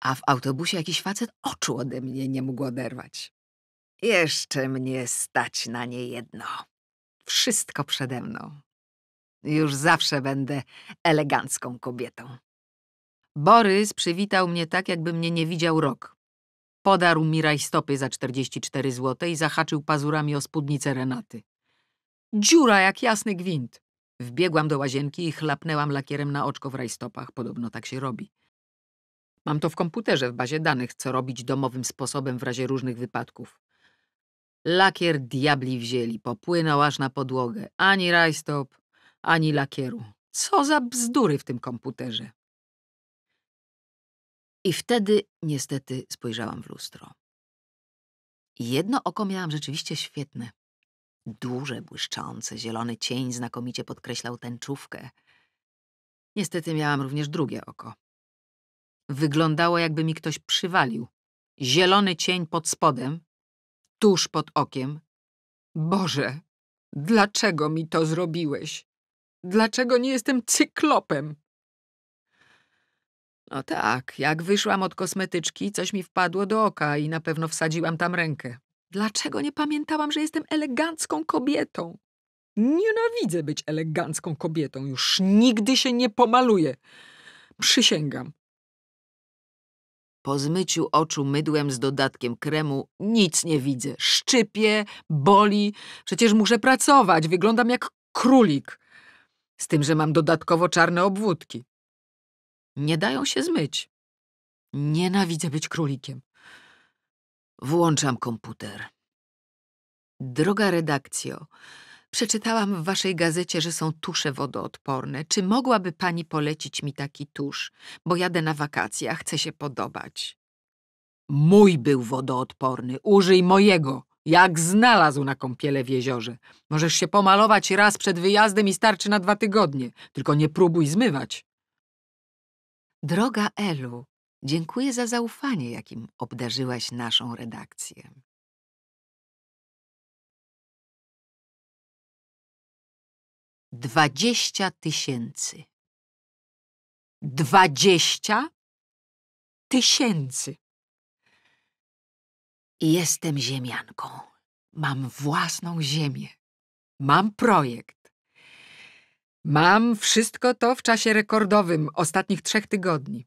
a w autobusie jakiś facet oczu ode mnie nie mógł oderwać. Jeszcze mnie stać na jedno. Wszystko przede mną. Już zawsze będę elegancką kobietą. Borys przywitał mnie tak, jakby mnie nie widział rok. Podarł mi rajstopy za 44 zł i zahaczył pazurami o spódnicę Renaty. Dziura jak jasny gwint. Wbiegłam do łazienki i chlapnęłam lakierem na oczko w rajstopach. Podobno tak się robi. Mam to w komputerze, w bazie danych, co robić domowym sposobem w razie różnych wypadków. Lakier diabli wzięli, popłynął aż na podłogę. Ani rajstop, ani lakieru. Co za bzdury w tym komputerze. I wtedy niestety spojrzałam w lustro. Jedno oko miałam rzeczywiście świetne. Duże, błyszczące, zielony cień znakomicie podkreślał tęczówkę. Niestety miałam również drugie oko. Wyglądało, jakby mi ktoś przywalił. Zielony cień pod spodem, tuż pod okiem. Boże, dlaczego mi to zrobiłeś? Dlaczego nie jestem cyklopem? No tak, jak wyszłam od kosmetyczki, coś mi wpadło do oka i na pewno wsadziłam tam rękę. Dlaczego nie pamiętałam, że jestem elegancką kobietą? Nienawidzę być elegancką kobietą. Już nigdy się nie pomaluję. Przysięgam. Po zmyciu oczu mydłem z dodatkiem kremu nic nie widzę. Szczypie, boli. Przecież muszę pracować. Wyglądam jak królik. Z tym, że mam dodatkowo czarne obwódki. Nie dają się zmyć. Nienawidzę być królikiem. Włączam komputer. Droga redakcjo, Przeczytałam w waszej gazecie, że są tusze wodoodporne. Czy mogłaby pani polecić mi taki tusz? Bo jadę na wakacje, a chcę się podobać. Mój był wodoodporny. Użyj mojego. Jak znalazł na kąpiele w jeziorze. Możesz się pomalować raz przed wyjazdem i starczy na dwa tygodnie. Tylko nie próbuj zmywać. Droga Elu, dziękuję za zaufanie, jakim obdarzyłaś naszą redakcję. Dwadzieścia tysięcy. Dwadzieścia tysięcy. Jestem ziemianką. Mam własną ziemię. Mam projekt. Mam wszystko to w czasie rekordowym ostatnich trzech tygodni.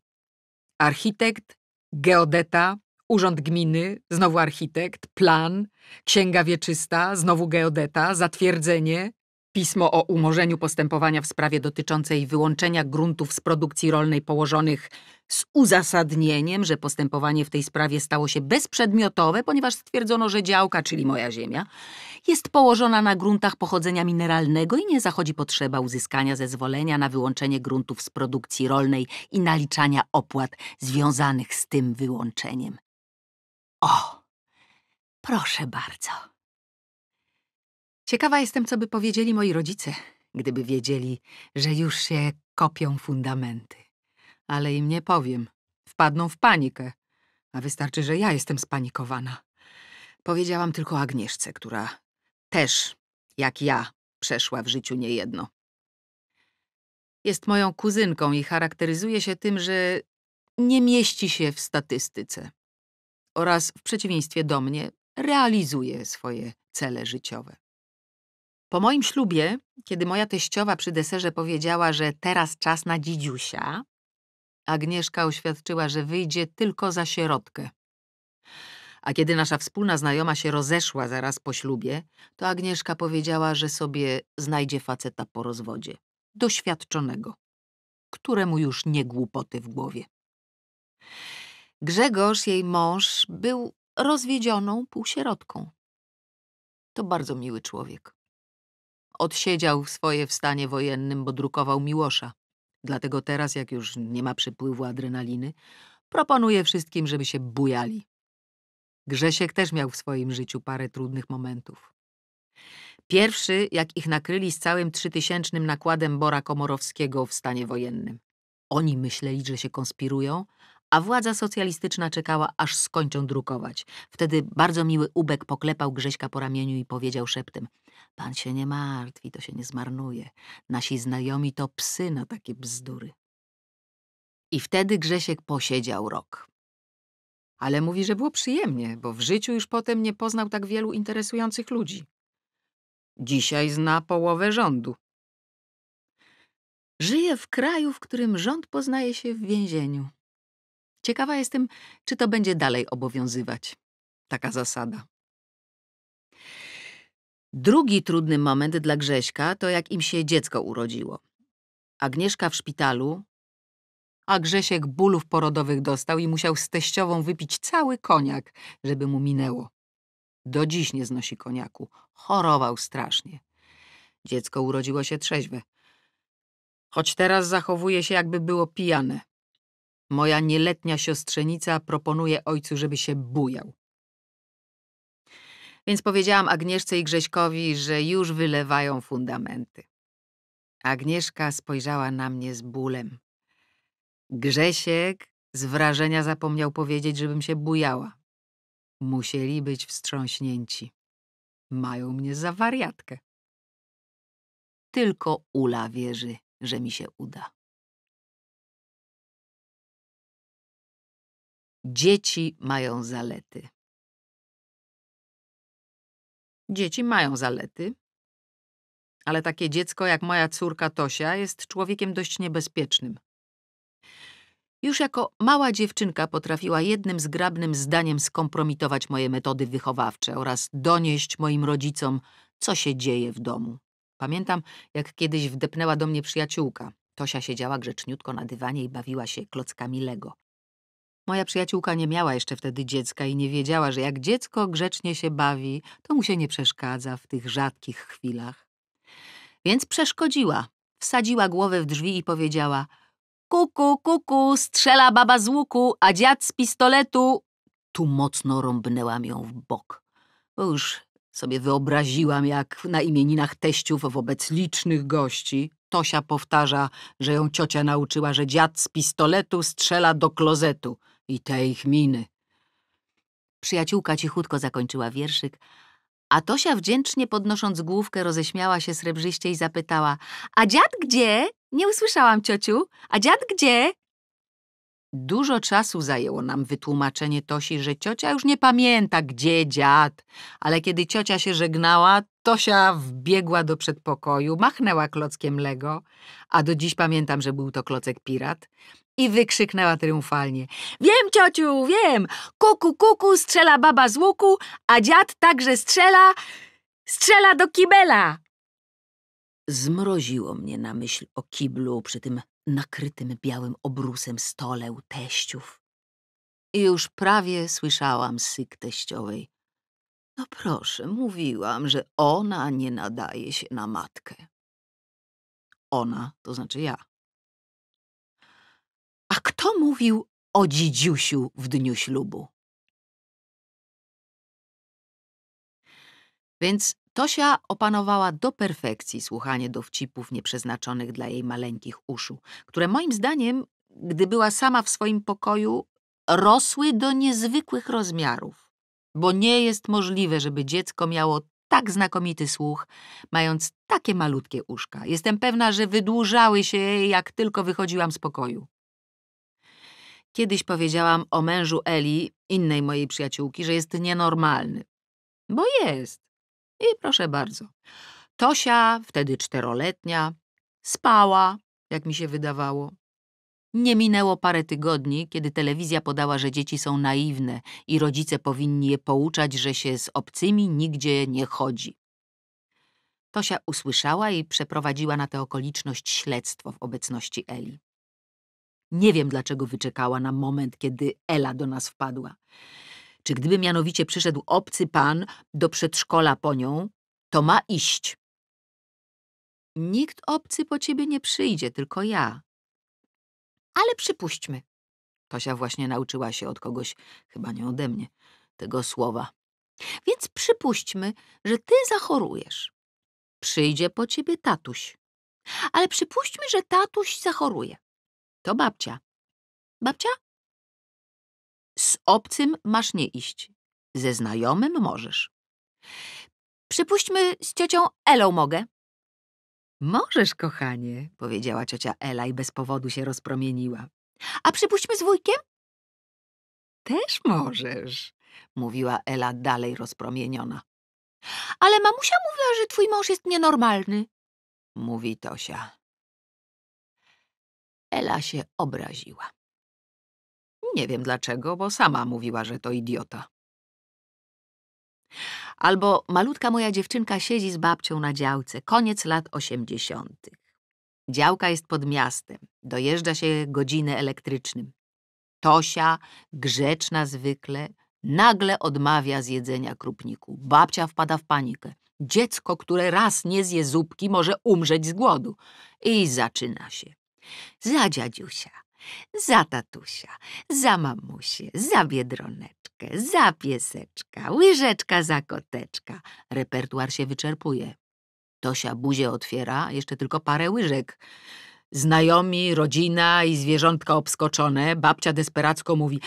Architekt, geodeta, urząd gminy, znowu architekt, plan, księga wieczysta, znowu geodeta, zatwierdzenie, Pismo o umorzeniu postępowania w sprawie dotyczącej wyłączenia gruntów z produkcji rolnej położonych z uzasadnieniem, że postępowanie w tej sprawie stało się bezprzedmiotowe, ponieważ stwierdzono, że działka, czyli moja ziemia, jest położona na gruntach pochodzenia mineralnego i nie zachodzi potrzeba uzyskania zezwolenia na wyłączenie gruntów z produkcji rolnej i naliczania opłat związanych z tym wyłączeniem. O, proszę bardzo. Ciekawa jestem, co by powiedzieli moi rodzice, gdyby wiedzieli, że już się kopią fundamenty. Ale im nie powiem. Wpadną w panikę. A wystarczy, że ja jestem spanikowana. Powiedziałam tylko Agnieszce, która też, jak ja, przeszła w życiu niejedno. Jest moją kuzynką i charakteryzuje się tym, że nie mieści się w statystyce oraz, w przeciwieństwie do mnie, realizuje swoje cele życiowe. Po moim ślubie, kiedy moja teściowa przy deserze powiedziała, że teraz czas na dzidziusia, Agnieszka oświadczyła, że wyjdzie tylko za sierotkę. A kiedy nasza wspólna znajoma się rozeszła zaraz po ślubie, to Agnieszka powiedziała, że sobie znajdzie faceta po rozwodzie, doświadczonego, któremu już nie głupoty w głowie. Grzegorz, jej mąż, był rozwiedzioną półsierotką. To bardzo miły człowiek. Odsiedział swoje w stanie wojennym, bo drukował Miłosza. Dlatego teraz, jak już nie ma przypływu adrenaliny, proponuję wszystkim, żeby się bujali. Grzesiek też miał w swoim życiu parę trudnych momentów. Pierwszy, jak ich nakryli z całym trzytysięcznym nakładem Bora Komorowskiego w stanie wojennym. Oni myśleli, że się konspirują, a władza socjalistyczna czekała, aż skończą drukować. Wtedy bardzo miły Ubek poklepał Grześka po ramieniu i powiedział szeptem – Pan się nie martwi, to się nie zmarnuje. Nasi znajomi to psy na takie bzdury. I wtedy Grzesiek posiedział rok. Ale mówi, że było przyjemnie, bo w życiu już potem nie poznał tak wielu interesujących ludzi. Dzisiaj zna połowę rządu. Żyje w kraju, w którym rząd poznaje się w więzieniu. Ciekawa jestem, czy to będzie dalej obowiązywać taka zasada. Drugi trudny moment dla Grześka to jak im się dziecko urodziło. Agnieszka w szpitalu, a Grzesiek bólów porodowych dostał i musiał z teściową wypić cały koniak, żeby mu minęło. Do dziś nie znosi koniaku. Chorował strasznie. Dziecko urodziło się trzeźwe. Choć teraz zachowuje się, jakby było pijane. Moja nieletnia siostrzenica proponuje ojcu, żeby się bujał więc powiedziałam Agnieszce i Grześkowi, że już wylewają fundamenty. Agnieszka spojrzała na mnie z bólem. Grzesiek z wrażenia zapomniał powiedzieć, żebym się bujała. Musieli być wstrząśnięci. Mają mnie za wariatkę. Tylko Ula wierzy, że mi się uda. Dzieci mają zalety. Dzieci mają zalety, ale takie dziecko jak moja córka Tosia jest człowiekiem dość niebezpiecznym. Już jako mała dziewczynka potrafiła jednym zgrabnym zdaniem skompromitować moje metody wychowawcze oraz donieść moim rodzicom, co się dzieje w domu. Pamiętam, jak kiedyś wdepnęła do mnie przyjaciółka. Tosia siedziała grzeczniutko na dywanie i bawiła się klockami Lego. Moja przyjaciółka nie miała jeszcze wtedy dziecka i nie wiedziała, że jak dziecko grzecznie się bawi, to mu się nie przeszkadza w tych rzadkich chwilach. Więc przeszkodziła. Wsadziła głowę w drzwi i powiedziała Kuku, kuku, strzela baba z łuku, a dziad z pistoletu. Tu mocno rąbnęłam ją w bok, już sobie wyobraziłam, jak na imieninach teściów wobec licznych gości Tosia powtarza, że ją ciocia nauczyła, że dziad z pistoletu strzela do klozetu. I te ich miny. Przyjaciółka cichutko zakończyła wierszyk, a Tosia wdzięcznie podnosząc główkę roześmiała się srebrzyście i zapytała – A dziad gdzie? Nie usłyszałam, ciociu. A dziad gdzie? Dużo czasu zajęło nam wytłumaczenie Tosi, że ciocia już nie pamięta, gdzie dziad, ale kiedy ciocia się żegnała, Tosia wbiegła do przedpokoju, machnęła klockiem Lego, a do dziś pamiętam, że był to klocek pirat, i wykrzyknęła triumfalnie. Wiem, ciociu, wiem! Kuku, kuku, strzela baba z łuku, a dziad także strzela, strzela do kibela! Zmroziło mnie na myśl o kiblu przy tym nakrytym białym obrusem stole u teściów. I już prawie słyszałam syk teściowej. No proszę, mówiłam, że ona nie nadaje się na matkę. Ona, to znaczy ja. A kto mówił o dzidziusiu w dniu ślubu? Więc Tosia opanowała do perfekcji słuchanie dowcipów nieprzeznaczonych dla jej maleńkich uszu, które moim zdaniem, gdy była sama w swoim pokoju, rosły do niezwykłych rozmiarów. Bo nie jest możliwe, żeby dziecko miało tak znakomity słuch, mając takie malutkie uszka. Jestem pewna, że wydłużały się jej, jak tylko wychodziłam z pokoju. Kiedyś powiedziałam o mężu Eli, innej mojej przyjaciółki, że jest nienormalny. Bo jest. I proszę bardzo. Tosia, wtedy czteroletnia, spała, jak mi się wydawało. Nie minęło parę tygodni, kiedy telewizja podała, że dzieci są naiwne i rodzice powinni je pouczać, że się z obcymi nigdzie nie chodzi. Tosia usłyszała i przeprowadziła na tę okoliczność śledztwo w obecności Eli. Nie wiem, dlaczego wyczekała na moment, kiedy Ela do nas wpadła czy gdyby mianowicie przyszedł obcy pan do przedszkola po nią, to ma iść. Nikt obcy po ciebie nie przyjdzie, tylko ja. Ale przypuśćmy. Tosia właśnie nauczyła się od kogoś, chyba nie ode mnie, tego słowa. Więc przypuśćmy, że ty zachorujesz. Przyjdzie po ciebie tatuś. Ale przypuśćmy, że tatuś zachoruje. To babcia. Babcia z obcym masz nie iść. Ze znajomym możesz. Przypuśćmy, z ciocią Elą mogę. Możesz, kochanie, powiedziała ciocia Ela i bez powodu się rozpromieniła. A przypuśćmy z wujkiem? Też możesz, mówiła Ela dalej rozpromieniona. Ale mamusia mówiła, że twój mąż jest nienormalny, mówi Tosia. Ela się obraziła. Nie wiem dlaczego, bo sama mówiła, że to idiota. Albo malutka moja dziewczynka siedzi z babcią na działce, koniec lat osiemdziesiątych. Działka jest pod miastem, dojeżdża się godziny elektrycznym. Tosia, grzeczna zwykle, nagle odmawia zjedzenia krupniku. Babcia wpada w panikę. Dziecko, które raz nie zje zupki, może umrzeć z głodu. I zaczyna się. Za dziadziusia, za tatusia, za mamusię, za biedroneczkę, za pieseczka, łyżeczka za koteczka. Repertuar się wyczerpuje. Tosia buzię otwiera, jeszcze tylko parę łyżek. Znajomi, rodzina i zwierzątka obskoczone, babcia desperacko mówi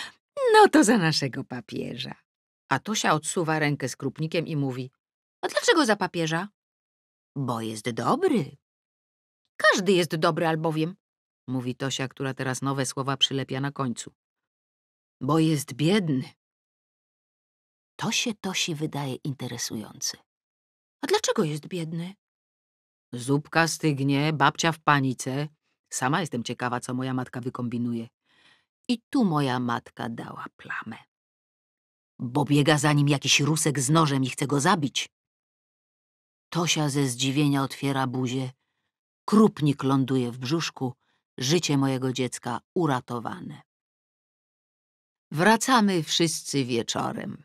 no to za naszego papieża. A Tosia odsuwa rękę z krupnikiem i mówi a dlaczego za papieża? Bo jest dobry. Każdy jest dobry albowiem mówi Tosia, która teraz nowe słowa przylepia na końcu. Bo jest biedny. To się Tosi wydaje interesujące. A dlaczego jest biedny? Zupka stygnie, babcia w panice. Sama jestem ciekawa, co moja matka wykombinuje. I tu moja matka dała plamę. Bo biega za nim jakiś rusek z nożem i chce go zabić. Tosia ze zdziwienia otwiera buzię. Krupnik ląduje w brzuszku Życie mojego dziecka uratowane. Wracamy wszyscy wieczorem.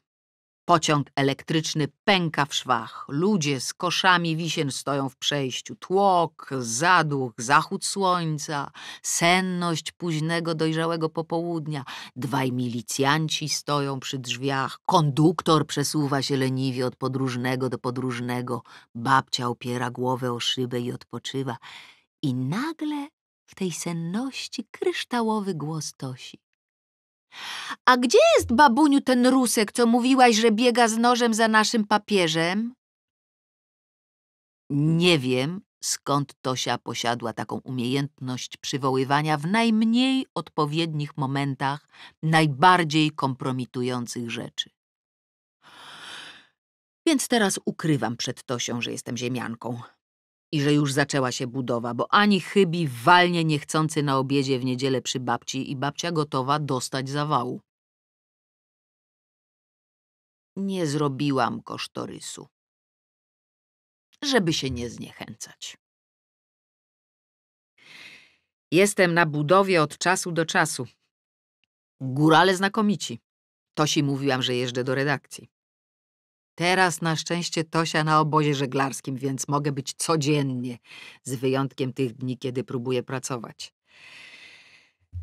Pociąg elektryczny pęka w szwach. Ludzie z koszami wisien stoją w przejściu. Tłok, zaduch, zachód słońca, senność późnego, dojrzałego popołudnia. Dwaj milicjanci stoją przy drzwiach. Konduktor przesuwa się leniwie od podróżnego do podróżnego. Babcia opiera głowę o szybę i odpoczywa. I nagle w tej senności kryształowy głos Tosi. A gdzie jest, babuniu, ten rusek, co mówiłaś, że biega z nożem za naszym papieżem? Nie wiem, skąd Tosia posiadła taką umiejętność przywoływania w najmniej odpowiednich momentach najbardziej kompromitujących rzeczy. Więc teraz ukrywam przed Tosią, że jestem ziemianką i że już zaczęła się budowa, bo ani chybi walnie niechcący na obiedzie w niedzielę przy babci i babcia gotowa dostać zawału. Nie zrobiłam kosztorysu, żeby się nie zniechęcać. Jestem na budowie od czasu do czasu. Górale znakomici. Tosi mówiłam, że jeżdżę do redakcji. Teraz na szczęście Tosia na obozie żeglarskim, więc mogę być codziennie, z wyjątkiem tych dni, kiedy próbuję pracować.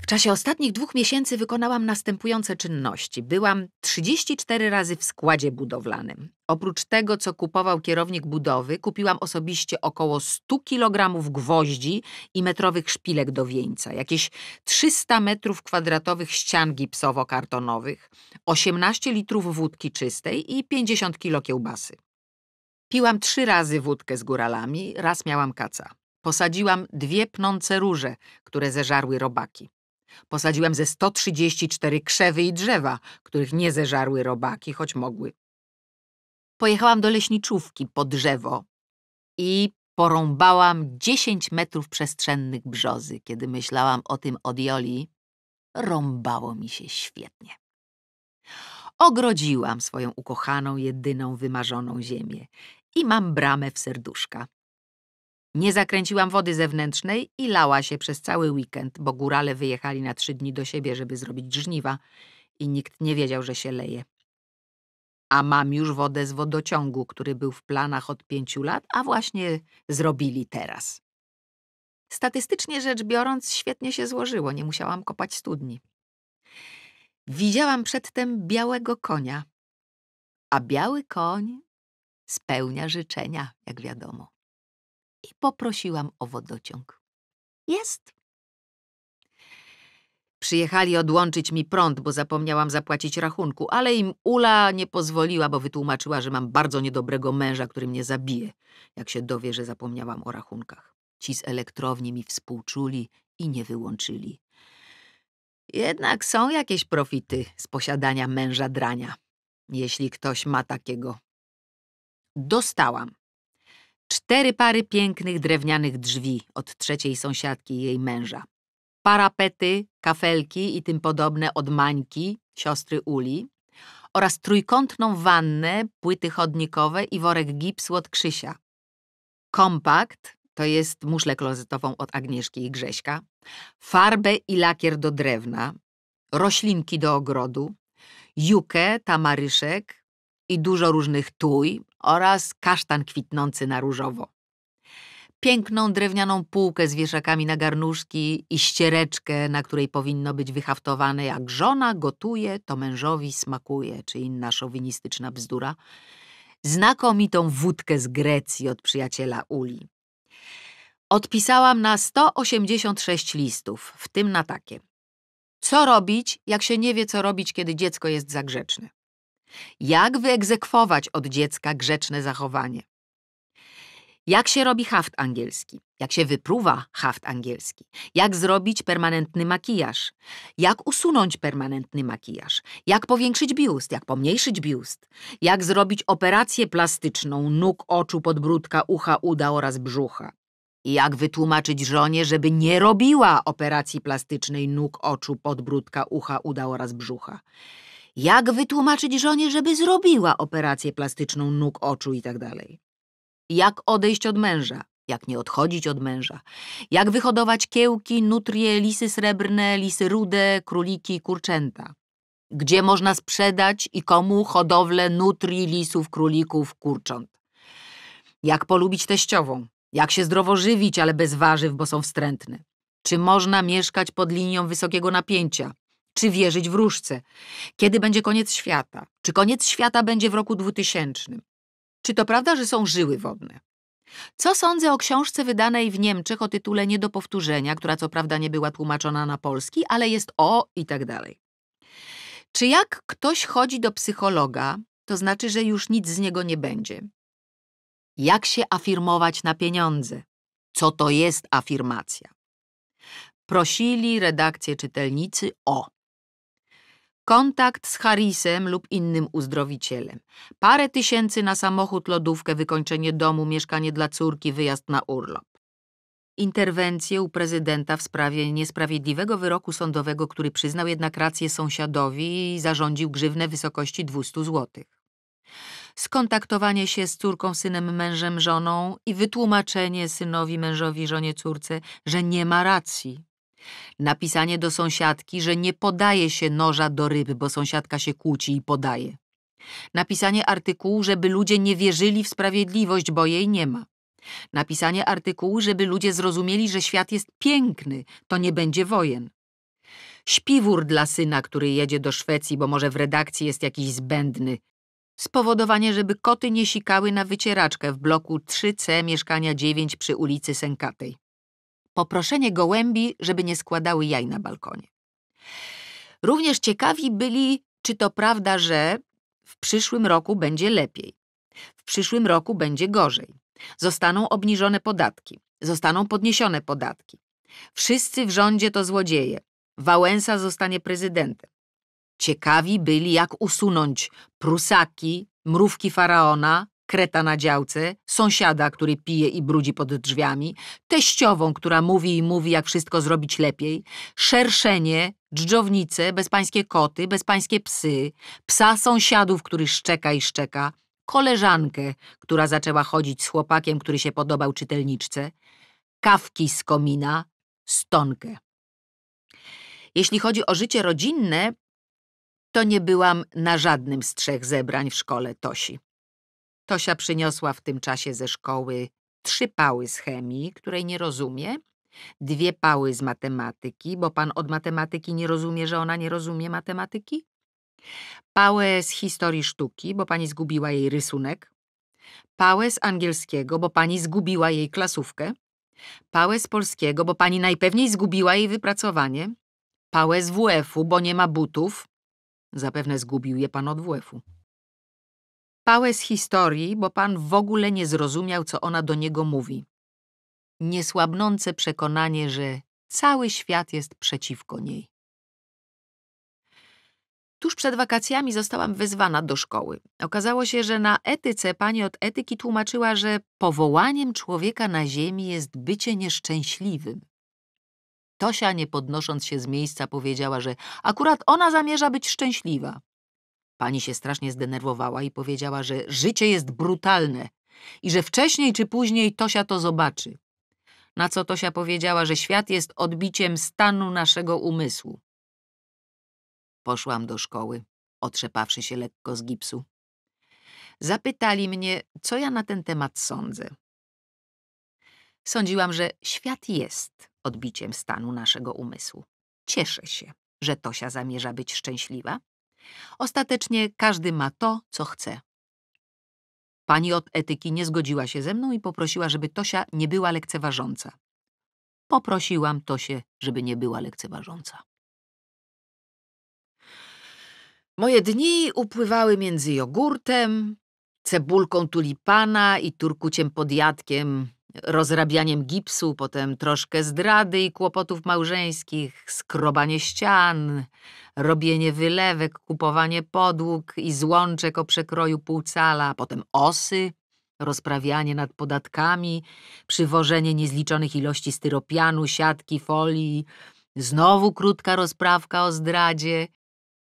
W czasie ostatnich dwóch miesięcy wykonałam następujące czynności. Byłam 34 razy w składzie budowlanym. Oprócz tego, co kupował kierownik budowy, kupiłam osobiście około 100 kg gwoździ i metrowych szpilek do wieńca, jakieś 300 metrów kwadratowych ścian gipsowo-kartonowych, 18 litrów wódki czystej i 50 kg kiełbasy. Piłam trzy razy wódkę z góralami, raz miałam kaca. Posadziłam dwie pnące róże, które zeżarły robaki. Posadziłem ze 134 krzewy i drzewa, których nie zeżarły robaki, choć mogły. Pojechałam do leśniczówki po drzewo i porąbałam 10 metrów przestrzennych brzozy. Kiedy myślałam o tym od Joli, rąbało mi się świetnie. Ogrodziłam swoją ukochaną, jedyną wymarzoną ziemię i mam bramę w serduszka. Nie zakręciłam wody zewnętrznej i lała się przez cały weekend, bo górale wyjechali na trzy dni do siebie, żeby zrobić żniwa i nikt nie wiedział, że się leje. A mam już wodę z wodociągu, który był w planach od pięciu lat, a właśnie zrobili teraz. Statystycznie rzecz biorąc, świetnie się złożyło, nie musiałam kopać studni. Widziałam przedtem białego konia, a biały koń spełnia życzenia, jak wiadomo i poprosiłam o wodociąg. Jest. Przyjechali odłączyć mi prąd, bo zapomniałam zapłacić rachunku, ale im Ula nie pozwoliła, bo wytłumaczyła, że mam bardzo niedobrego męża, który mnie zabije, jak się dowie, że zapomniałam o rachunkach. Ci z elektrowni mi współczuli i nie wyłączyli. Jednak są jakieś profity z posiadania męża drania, jeśli ktoś ma takiego. Dostałam Cztery pary pięknych drewnianych drzwi od trzeciej sąsiadki i jej męża. Parapety, kafelki i tym podobne od Mańki, siostry Uli, oraz trójkątną wannę, płyty chodnikowe i worek gipsu od Krzysia. Kompakt to jest muszlę klozetową od Agnieszki i Grześka, farbę i lakier do drewna, roślinki do ogrodu, jukę, tamaryszek i dużo różnych tuj, oraz kasztan kwitnący na różowo. Piękną drewnianą półkę z wieszakami na garnuszki i ściereczkę, na której powinno być wyhaftowane jak żona gotuje, to mężowi smakuje, czy inna szowinistyczna bzdura. Znakomitą wódkę z Grecji od przyjaciela Uli. Odpisałam na 186 listów, w tym na takie. Co robić, jak się nie wie, co robić, kiedy dziecko jest zagrzeczne? Jak wyegzekwować od dziecka grzeczne zachowanie? Jak się robi haft angielski? Jak się wypruwa haft angielski? Jak zrobić permanentny makijaż? Jak usunąć permanentny makijaż? Jak powiększyć biust? Jak pomniejszyć biust? Jak zrobić operację plastyczną nóg, oczu, podbródka, ucha, uda oraz brzucha? I jak wytłumaczyć żonie, żeby nie robiła operacji plastycznej nóg, oczu, podbródka, ucha, uda oraz brzucha? Jak wytłumaczyć żonie, żeby zrobiła operację plastyczną nóg, oczu itd. Tak jak odejść od męża, jak nie odchodzić od męża, jak wyhodować kiełki, nutrie, lisy srebrne, lisy rude, króliki, kurczęta. Gdzie można sprzedać i komu hodowlę nutri, lisów, królików, kurcząt. Jak polubić teściową, jak się zdrowo żywić, ale bez warzyw, bo są wstrętne. Czy można mieszkać pod linią wysokiego napięcia, czy wierzyć w różce? kiedy będzie koniec świata, czy koniec świata będzie w roku 2000. Czy to prawda, że są żyły wodne? Co sądzę o książce wydanej w Niemczech o tytule Nie do powtórzenia, która co prawda nie była tłumaczona na polski, ale jest o i tak dalej. Czy jak ktoś chodzi do psychologa, to znaczy, że już nic z niego nie będzie? Jak się afirmować na pieniądze? Co to jest afirmacja? Prosili redakcję czytelnicy o kontakt z Harisem lub innym uzdrowicielem, parę tysięcy na samochód, lodówkę, wykończenie domu, mieszkanie dla córki, wyjazd na urlop. Interwencję u prezydenta w sprawie niesprawiedliwego wyroku sądowego, który przyznał jednak rację sąsiadowi i zarządził grzywne w wysokości 200 zł. Skontaktowanie się z córką, synem, mężem, żoną i wytłumaczenie synowi, mężowi, żonie, córce, że nie ma racji, Napisanie do sąsiadki, że nie podaje się noża do ryby, bo sąsiadka się kłóci i podaje. Napisanie artykułu, żeby ludzie nie wierzyli w sprawiedliwość, bo jej nie ma. Napisanie artykułu, żeby ludzie zrozumieli, że świat jest piękny, to nie będzie wojen. Śpiwór dla syna, który jedzie do Szwecji, bo może w redakcji jest jakiś zbędny. Spowodowanie, żeby koty nie sikały na wycieraczkę w bloku 3C mieszkania 9 przy ulicy Sękatej. Poproszenie gołębi, żeby nie składały jaj na balkonie. Również ciekawi byli, czy to prawda, że w przyszłym roku będzie lepiej. W przyszłym roku będzie gorzej. Zostaną obniżone podatki. Zostaną podniesione podatki. Wszyscy w rządzie to złodzieje. Wałęsa zostanie prezydentem. Ciekawi byli, jak usunąć prusaki, mrówki faraona, kreta na działce, sąsiada, który pije i brudzi pod drzwiami, teściową, która mówi i mówi, jak wszystko zrobić lepiej, szerszenie, dżdżownice, bezpańskie koty, bezpańskie psy, psa sąsiadów, który szczeka i szczeka, koleżankę, która zaczęła chodzić z chłopakiem, który się podobał czytelniczce, kawki z komina, stonkę. Jeśli chodzi o życie rodzinne, to nie byłam na żadnym z trzech zebrań w szkole Tosi. Tosia przyniosła w tym czasie ze szkoły trzy pały z chemii, której nie rozumie, dwie pały z matematyki, bo pan od matematyki nie rozumie, że ona nie rozumie matematyki, pałę z historii sztuki, bo pani zgubiła jej rysunek, pałę z angielskiego, bo pani zgubiła jej klasówkę, pałę z polskiego, bo pani najpewniej zgubiła jej wypracowanie, pałę z WF-u, bo nie ma butów. Zapewne zgubił je pan od WF-u pałę z historii, bo pan w ogóle nie zrozumiał, co ona do niego mówi. Niesłabnące przekonanie, że cały świat jest przeciwko niej. Tuż przed wakacjami zostałam wezwana do szkoły. Okazało się, że na etyce pani od etyki tłumaczyła, że powołaniem człowieka na ziemi jest bycie nieszczęśliwym. Tosia, nie podnosząc się z miejsca, powiedziała, że akurat ona zamierza być szczęśliwa. Pani się strasznie zdenerwowała i powiedziała, że życie jest brutalne i że wcześniej czy później Tosia to zobaczy. Na co Tosia powiedziała, że świat jest odbiciem stanu naszego umysłu. Poszłam do szkoły, otrzepawszy się lekko z gipsu. Zapytali mnie, co ja na ten temat sądzę. Sądziłam, że świat jest odbiciem stanu naszego umysłu. Cieszę się, że Tosia zamierza być szczęśliwa Ostatecznie każdy ma to, co chce. Pani od etyki nie zgodziła się ze mną i poprosiła, żeby Tosia nie była lekceważąca. Poprosiłam Tosię, żeby nie była lekceważąca. Moje dni upływały między jogurtem, cebulką tulipana i turkuciem jadkiem rozrabianiem gipsu, potem troszkę zdrady i kłopotów małżeńskich, skrobanie ścian, robienie wylewek, kupowanie podłóg i złączek o przekroju półcala, potem osy, rozprawianie nad podatkami, przywożenie niezliczonych ilości styropianu, siatki, folii, znowu krótka rozprawka o zdradzie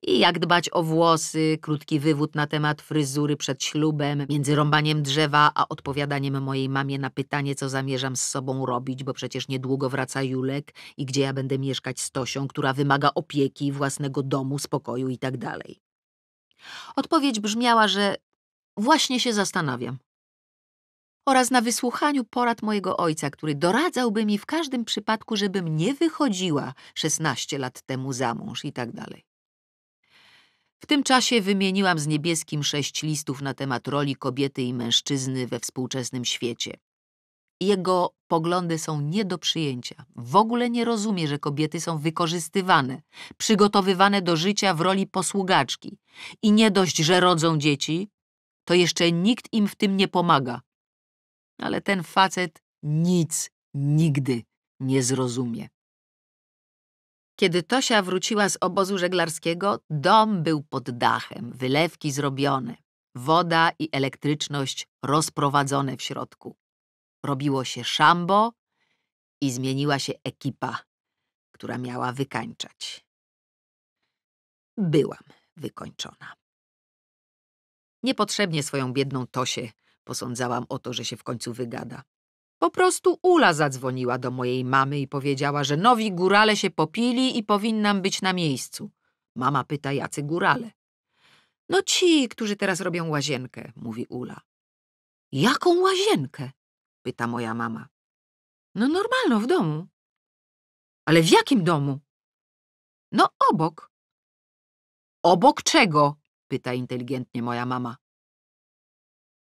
i jak dbać o włosy, krótki wywód na temat fryzury przed ślubem, między rąbaniem drzewa a odpowiadaniem mojej mamie na pytanie, co zamierzam z sobą robić, bo przecież niedługo wraca Julek i gdzie ja będę mieszkać z Tosią, która wymaga opieki, własnego domu, spokoju itd. Tak Odpowiedź brzmiała, że właśnie się zastanawiam. Oraz na wysłuchaniu porad mojego ojca, który doradzałby mi w każdym przypadku, żebym nie wychodziła 16 lat temu za mąż itd. Tak w tym czasie wymieniłam z niebieskim sześć listów na temat roli kobiety i mężczyzny we współczesnym świecie. Jego poglądy są nie do przyjęcia. W ogóle nie rozumie, że kobiety są wykorzystywane, przygotowywane do życia w roli posługaczki. I nie dość, że rodzą dzieci, to jeszcze nikt im w tym nie pomaga. Ale ten facet nic nigdy nie zrozumie. Kiedy Tosia wróciła z obozu żeglarskiego, dom był pod dachem, wylewki zrobione, woda i elektryczność rozprowadzone w środku. Robiło się szambo i zmieniła się ekipa, która miała wykańczać. Byłam wykończona. Niepotrzebnie swoją biedną Tosię posądzałam o to, że się w końcu wygada. Po prostu Ula zadzwoniła do mojej mamy i powiedziała, że nowi górale się popili i powinnam być na miejscu. Mama pyta, jacy górale. No ci, którzy teraz robią łazienkę, mówi Ula. Jaką łazienkę? pyta moja mama. No normalno, w domu. Ale w jakim domu? No obok. Obok czego? pyta inteligentnie moja mama.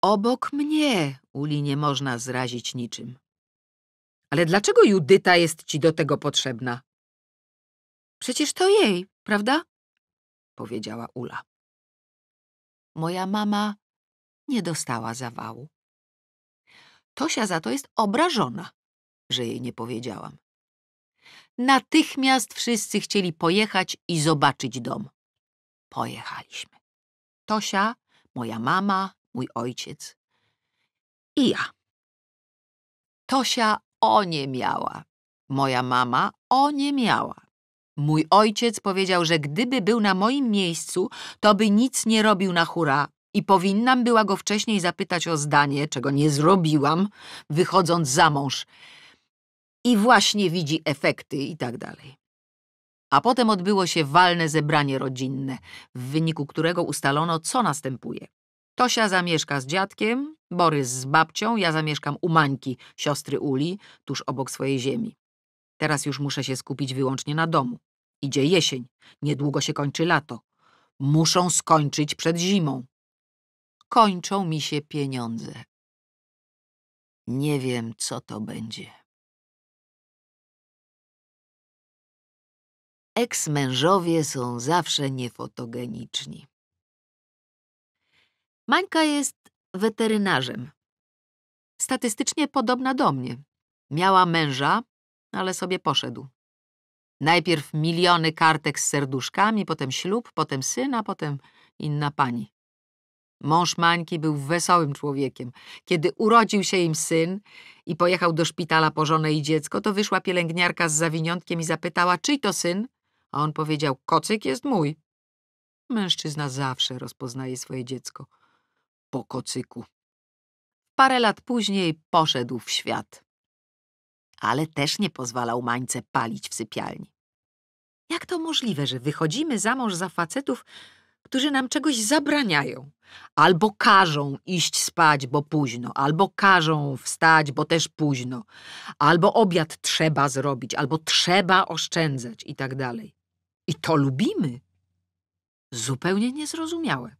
Obok mnie uli nie można zrazić niczym. Ale dlaczego Judyta jest ci do tego potrzebna? Przecież to jej, prawda? Powiedziała Ula. Moja mama nie dostała zawału. Tosia za to jest obrażona, że jej nie powiedziałam. Natychmiast wszyscy chcieli pojechać i zobaczyć dom. Pojechaliśmy. Tosia, moja mama mój ojciec i ja. Tosia o nie miała, moja mama o nie miała. Mój ojciec powiedział, że gdyby był na moim miejscu, to by nic nie robił na hura i powinnam była go wcześniej zapytać o zdanie, czego nie zrobiłam, wychodząc za mąż. I właśnie widzi efekty i tak dalej. A potem odbyło się walne zebranie rodzinne, w wyniku którego ustalono, co następuje. Tosia zamieszka z dziadkiem, Borys z babcią, ja zamieszkam u Mańki, siostry Uli, tuż obok swojej ziemi. Teraz już muszę się skupić wyłącznie na domu. Idzie jesień, niedługo się kończy lato. Muszą skończyć przed zimą. Kończą mi się pieniądze. Nie wiem, co to będzie. Eksmężowie są zawsze niefotogeniczni. Mańka jest weterynarzem. Statystycznie podobna do mnie. Miała męża, ale sobie poszedł. Najpierw miliony kartek z serduszkami, potem ślub, potem syna, potem inna pani. Mąż Mańki był wesołym człowiekiem. Kiedy urodził się im syn i pojechał do szpitala po żonę i dziecko, to wyszła pielęgniarka z zawiniątkiem i zapytała, czyj to syn? A on powiedział, kocyk jest mój. Mężczyzna zawsze rozpoznaje swoje dziecko po kocyku. Parę lat później poszedł w świat. Ale też nie pozwalał Mańce palić w sypialni. Jak to możliwe, że wychodzimy za mąż za facetów, którzy nam czegoś zabraniają? Albo każą iść spać, bo późno, albo każą wstać, bo też późno, albo obiad trzeba zrobić, albo trzeba oszczędzać i tak dalej. I to lubimy. Zupełnie niezrozumiałe.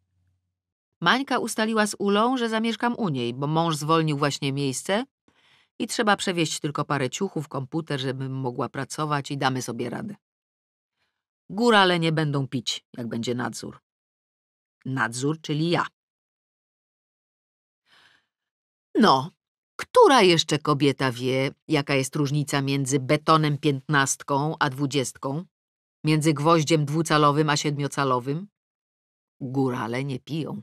Mańka ustaliła z Ulą, że zamieszkam u niej, bo mąż zwolnił właśnie miejsce i trzeba przewieźć tylko parę ciuchów, komputer, żebym mogła pracować i damy sobie radę. Górale nie będą pić, jak będzie nadzór. Nadzór, czyli ja. No, która jeszcze kobieta wie, jaka jest różnica między betonem piętnastką a dwudziestką? Między gwoździem dwucalowym a siedmiocalowym? Górale nie piją.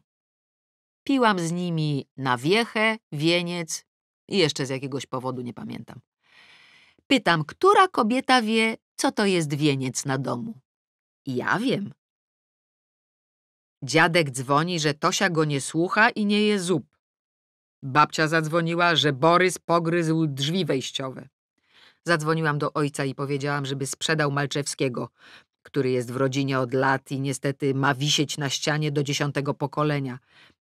Piłam z nimi na wiechę, wieniec i jeszcze z jakiegoś powodu nie pamiętam. Pytam, która kobieta wie, co to jest wieniec na domu? Ja wiem. Dziadek dzwoni, że Tosia go nie słucha i nie je zup. Babcia zadzwoniła, że Borys pogryzł drzwi wejściowe. Zadzwoniłam do ojca i powiedziałam, żeby sprzedał Malczewskiego, który jest w rodzinie od lat i niestety ma wisieć na ścianie do dziesiątego pokolenia.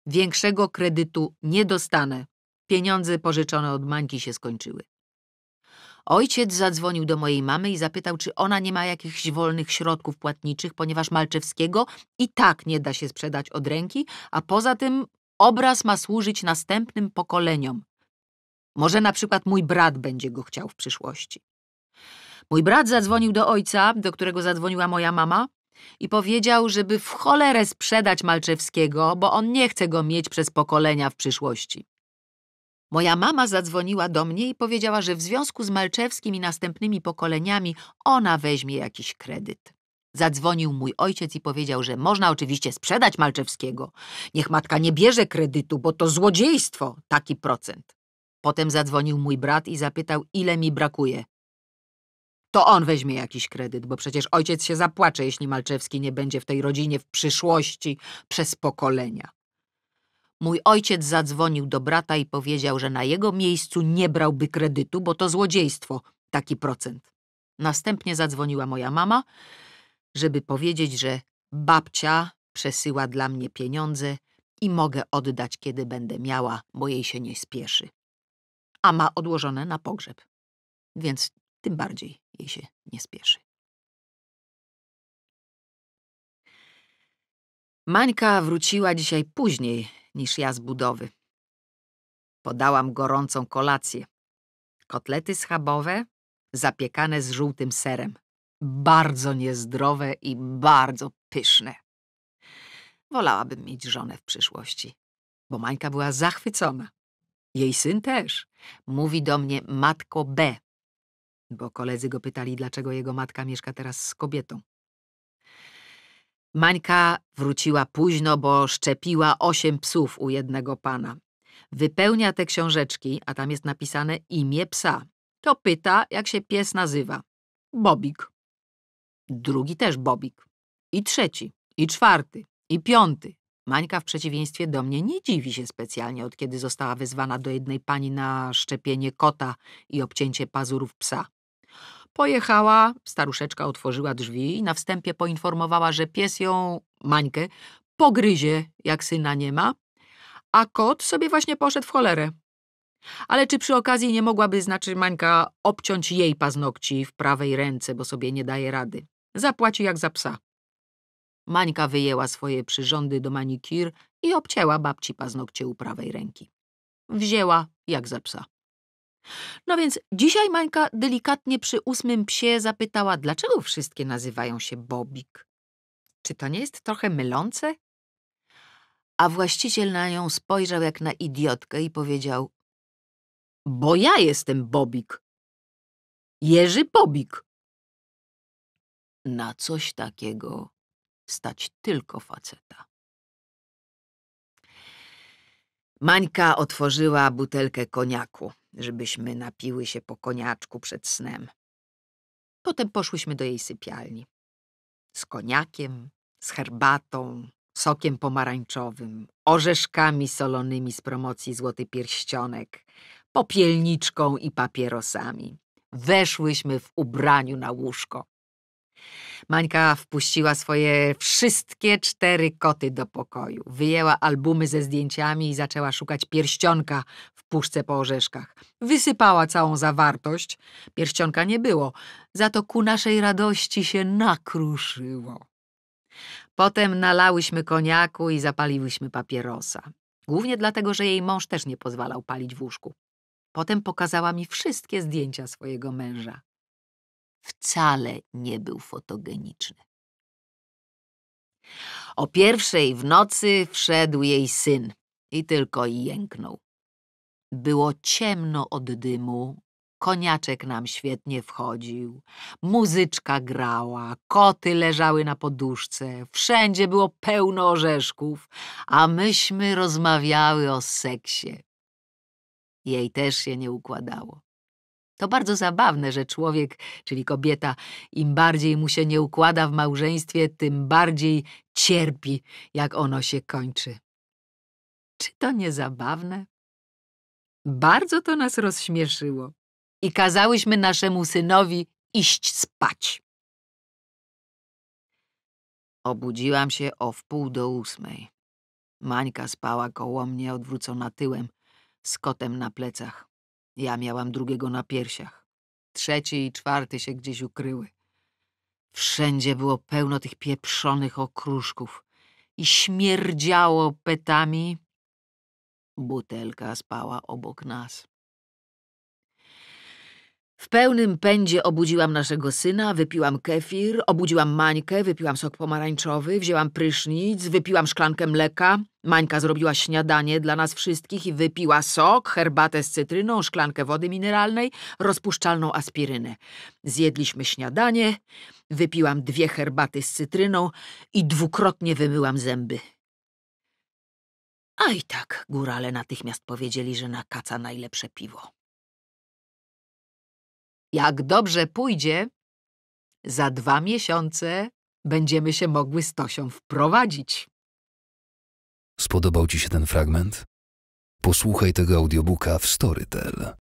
Większego kredytu nie dostanę. Pieniądze pożyczone od mańki się skończyły. Ojciec zadzwonił do mojej mamy i zapytał, czy ona nie ma jakichś wolnych środków płatniczych, ponieważ Malczewskiego i tak nie da się sprzedać od ręki, a poza tym obraz ma służyć następnym pokoleniom. Może na przykład mój brat będzie go chciał w przyszłości. Mój brat zadzwonił do ojca, do którego zadzwoniła moja mama, i powiedział, żeby w cholerę sprzedać Malczewskiego, bo on nie chce go mieć przez pokolenia w przyszłości. Moja mama zadzwoniła do mnie i powiedziała, że w związku z Malczewskim i następnymi pokoleniami ona weźmie jakiś kredyt. Zadzwonił mój ojciec i powiedział, że można oczywiście sprzedać Malczewskiego. Niech matka nie bierze kredytu, bo to złodziejstwo, taki procent. Potem zadzwonił mój brat i zapytał, ile mi brakuje. To on weźmie jakiś kredyt, bo przecież ojciec się zapłacze, jeśli Malczewski nie będzie w tej rodzinie w przyszłości przez pokolenia. Mój ojciec zadzwonił do brata i powiedział, że na jego miejscu nie brałby kredytu, bo to złodziejstwo, taki procent. Następnie zadzwoniła moja mama, żeby powiedzieć, że babcia przesyła dla mnie pieniądze i mogę oddać, kiedy będę miała, bo jej się nie spieszy. A ma odłożone na pogrzeb. Więc tym bardziej jej się nie spieszy. Mańka wróciła dzisiaj później niż ja z budowy. Podałam gorącą kolację. Kotlety schabowe zapiekane z żółtym serem. Bardzo niezdrowe i bardzo pyszne. Wolałabym mieć żonę w przyszłości, bo Mańka była zachwycona. Jej syn też. Mówi do mnie matko B bo koledzy go pytali, dlaczego jego matka mieszka teraz z kobietą. Mańka wróciła późno, bo szczepiła osiem psów u jednego pana. Wypełnia te książeczki, a tam jest napisane imię psa. To pyta, jak się pies nazywa. Bobik. Drugi też Bobik. I trzeci, i czwarty, i piąty. Mańka w przeciwieństwie do mnie nie dziwi się specjalnie, od kiedy została wezwana do jednej pani na szczepienie kota i obcięcie pazurów psa. Pojechała, staruszeczka otworzyła drzwi i na wstępie poinformowała, że pies ją, Mańkę, pogryzie, jak syna nie ma, a kot sobie właśnie poszedł w cholerę. Ale czy przy okazji nie mogłaby, znaczy Mańka, obciąć jej paznokci w prawej ręce, bo sobie nie daje rady. Zapłaci jak za psa. Mańka wyjęła swoje przyrządy do manikir i obcięła babci paznokcie u prawej ręki. Wzięła jak za psa. No więc dzisiaj Mańka delikatnie przy ósmym psie zapytała, dlaczego wszystkie nazywają się Bobik. Czy to nie jest trochę mylące? A właściciel na nią spojrzał jak na idiotkę i powiedział Bo ja jestem Bobik. Jerzy Bobik. Na coś takiego stać tylko faceta. Mańka otworzyła butelkę koniaku żebyśmy napiły się po koniaczku przed snem. Potem poszłyśmy do jej sypialni. Z koniakiem, z herbatą, sokiem pomarańczowym, orzeszkami solonymi z promocji Złoty Pierścionek, popielniczką i papierosami. Weszłyśmy w ubraniu na łóżko. Mańka wpuściła swoje wszystkie cztery koty do pokoju. Wyjęła albumy ze zdjęciami i zaczęła szukać pierścionka puszce po orzeszkach. Wysypała całą zawartość. Pierścionka nie było, za to ku naszej radości się nakruszyło. Potem nalałyśmy koniaku i zapaliłyśmy papierosa. Głównie dlatego, że jej mąż też nie pozwalał palić w łóżku. Potem pokazała mi wszystkie zdjęcia swojego męża. Wcale nie był fotogeniczny. O pierwszej w nocy wszedł jej syn i tylko jęknął. Było ciemno od dymu, koniaczek nam świetnie wchodził, muzyczka grała, koty leżały na poduszce, wszędzie było pełno orzeszków, a myśmy rozmawiały o seksie. Jej też się nie układało. To bardzo zabawne, że człowiek, czyli kobieta, im bardziej mu się nie układa w małżeństwie, tym bardziej cierpi, jak ono się kończy. Czy to nie zabawne? Bardzo to nas rozśmieszyło i kazałyśmy naszemu synowi iść spać. Obudziłam się o wpół do ósmej. Mańka spała koło mnie odwrócona tyłem, z kotem na plecach. Ja miałam drugiego na piersiach. Trzeci i czwarty się gdzieś ukryły. Wszędzie było pełno tych pieprzonych okruszków i śmierdziało petami, Butelka spała obok nas. W pełnym pędzie obudziłam naszego syna, wypiłam kefir, obudziłam Mańkę, wypiłam sok pomarańczowy, wzięłam prysznic, wypiłam szklankę mleka. Mańka zrobiła śniadanie dla nas wszystkich i wypiła sok, herbatę z cytryną, szklankę wody mineralnej, rozpuszczalną aspirynę. Zjedliśmy śniadanie, wypiłam dwie herbaty z cytryną i dwukrotnie wymyłam zęby. A i tak górale natychmiast powiedzieli, że na kaca najlepsze piwo. Jak dobrze pójdzie, za dwa miesiące będziemy się mogły z Tosią wprowadzić. Spodobał ci się ten fragment? Posłuchaj tego audiobooka w Storytel.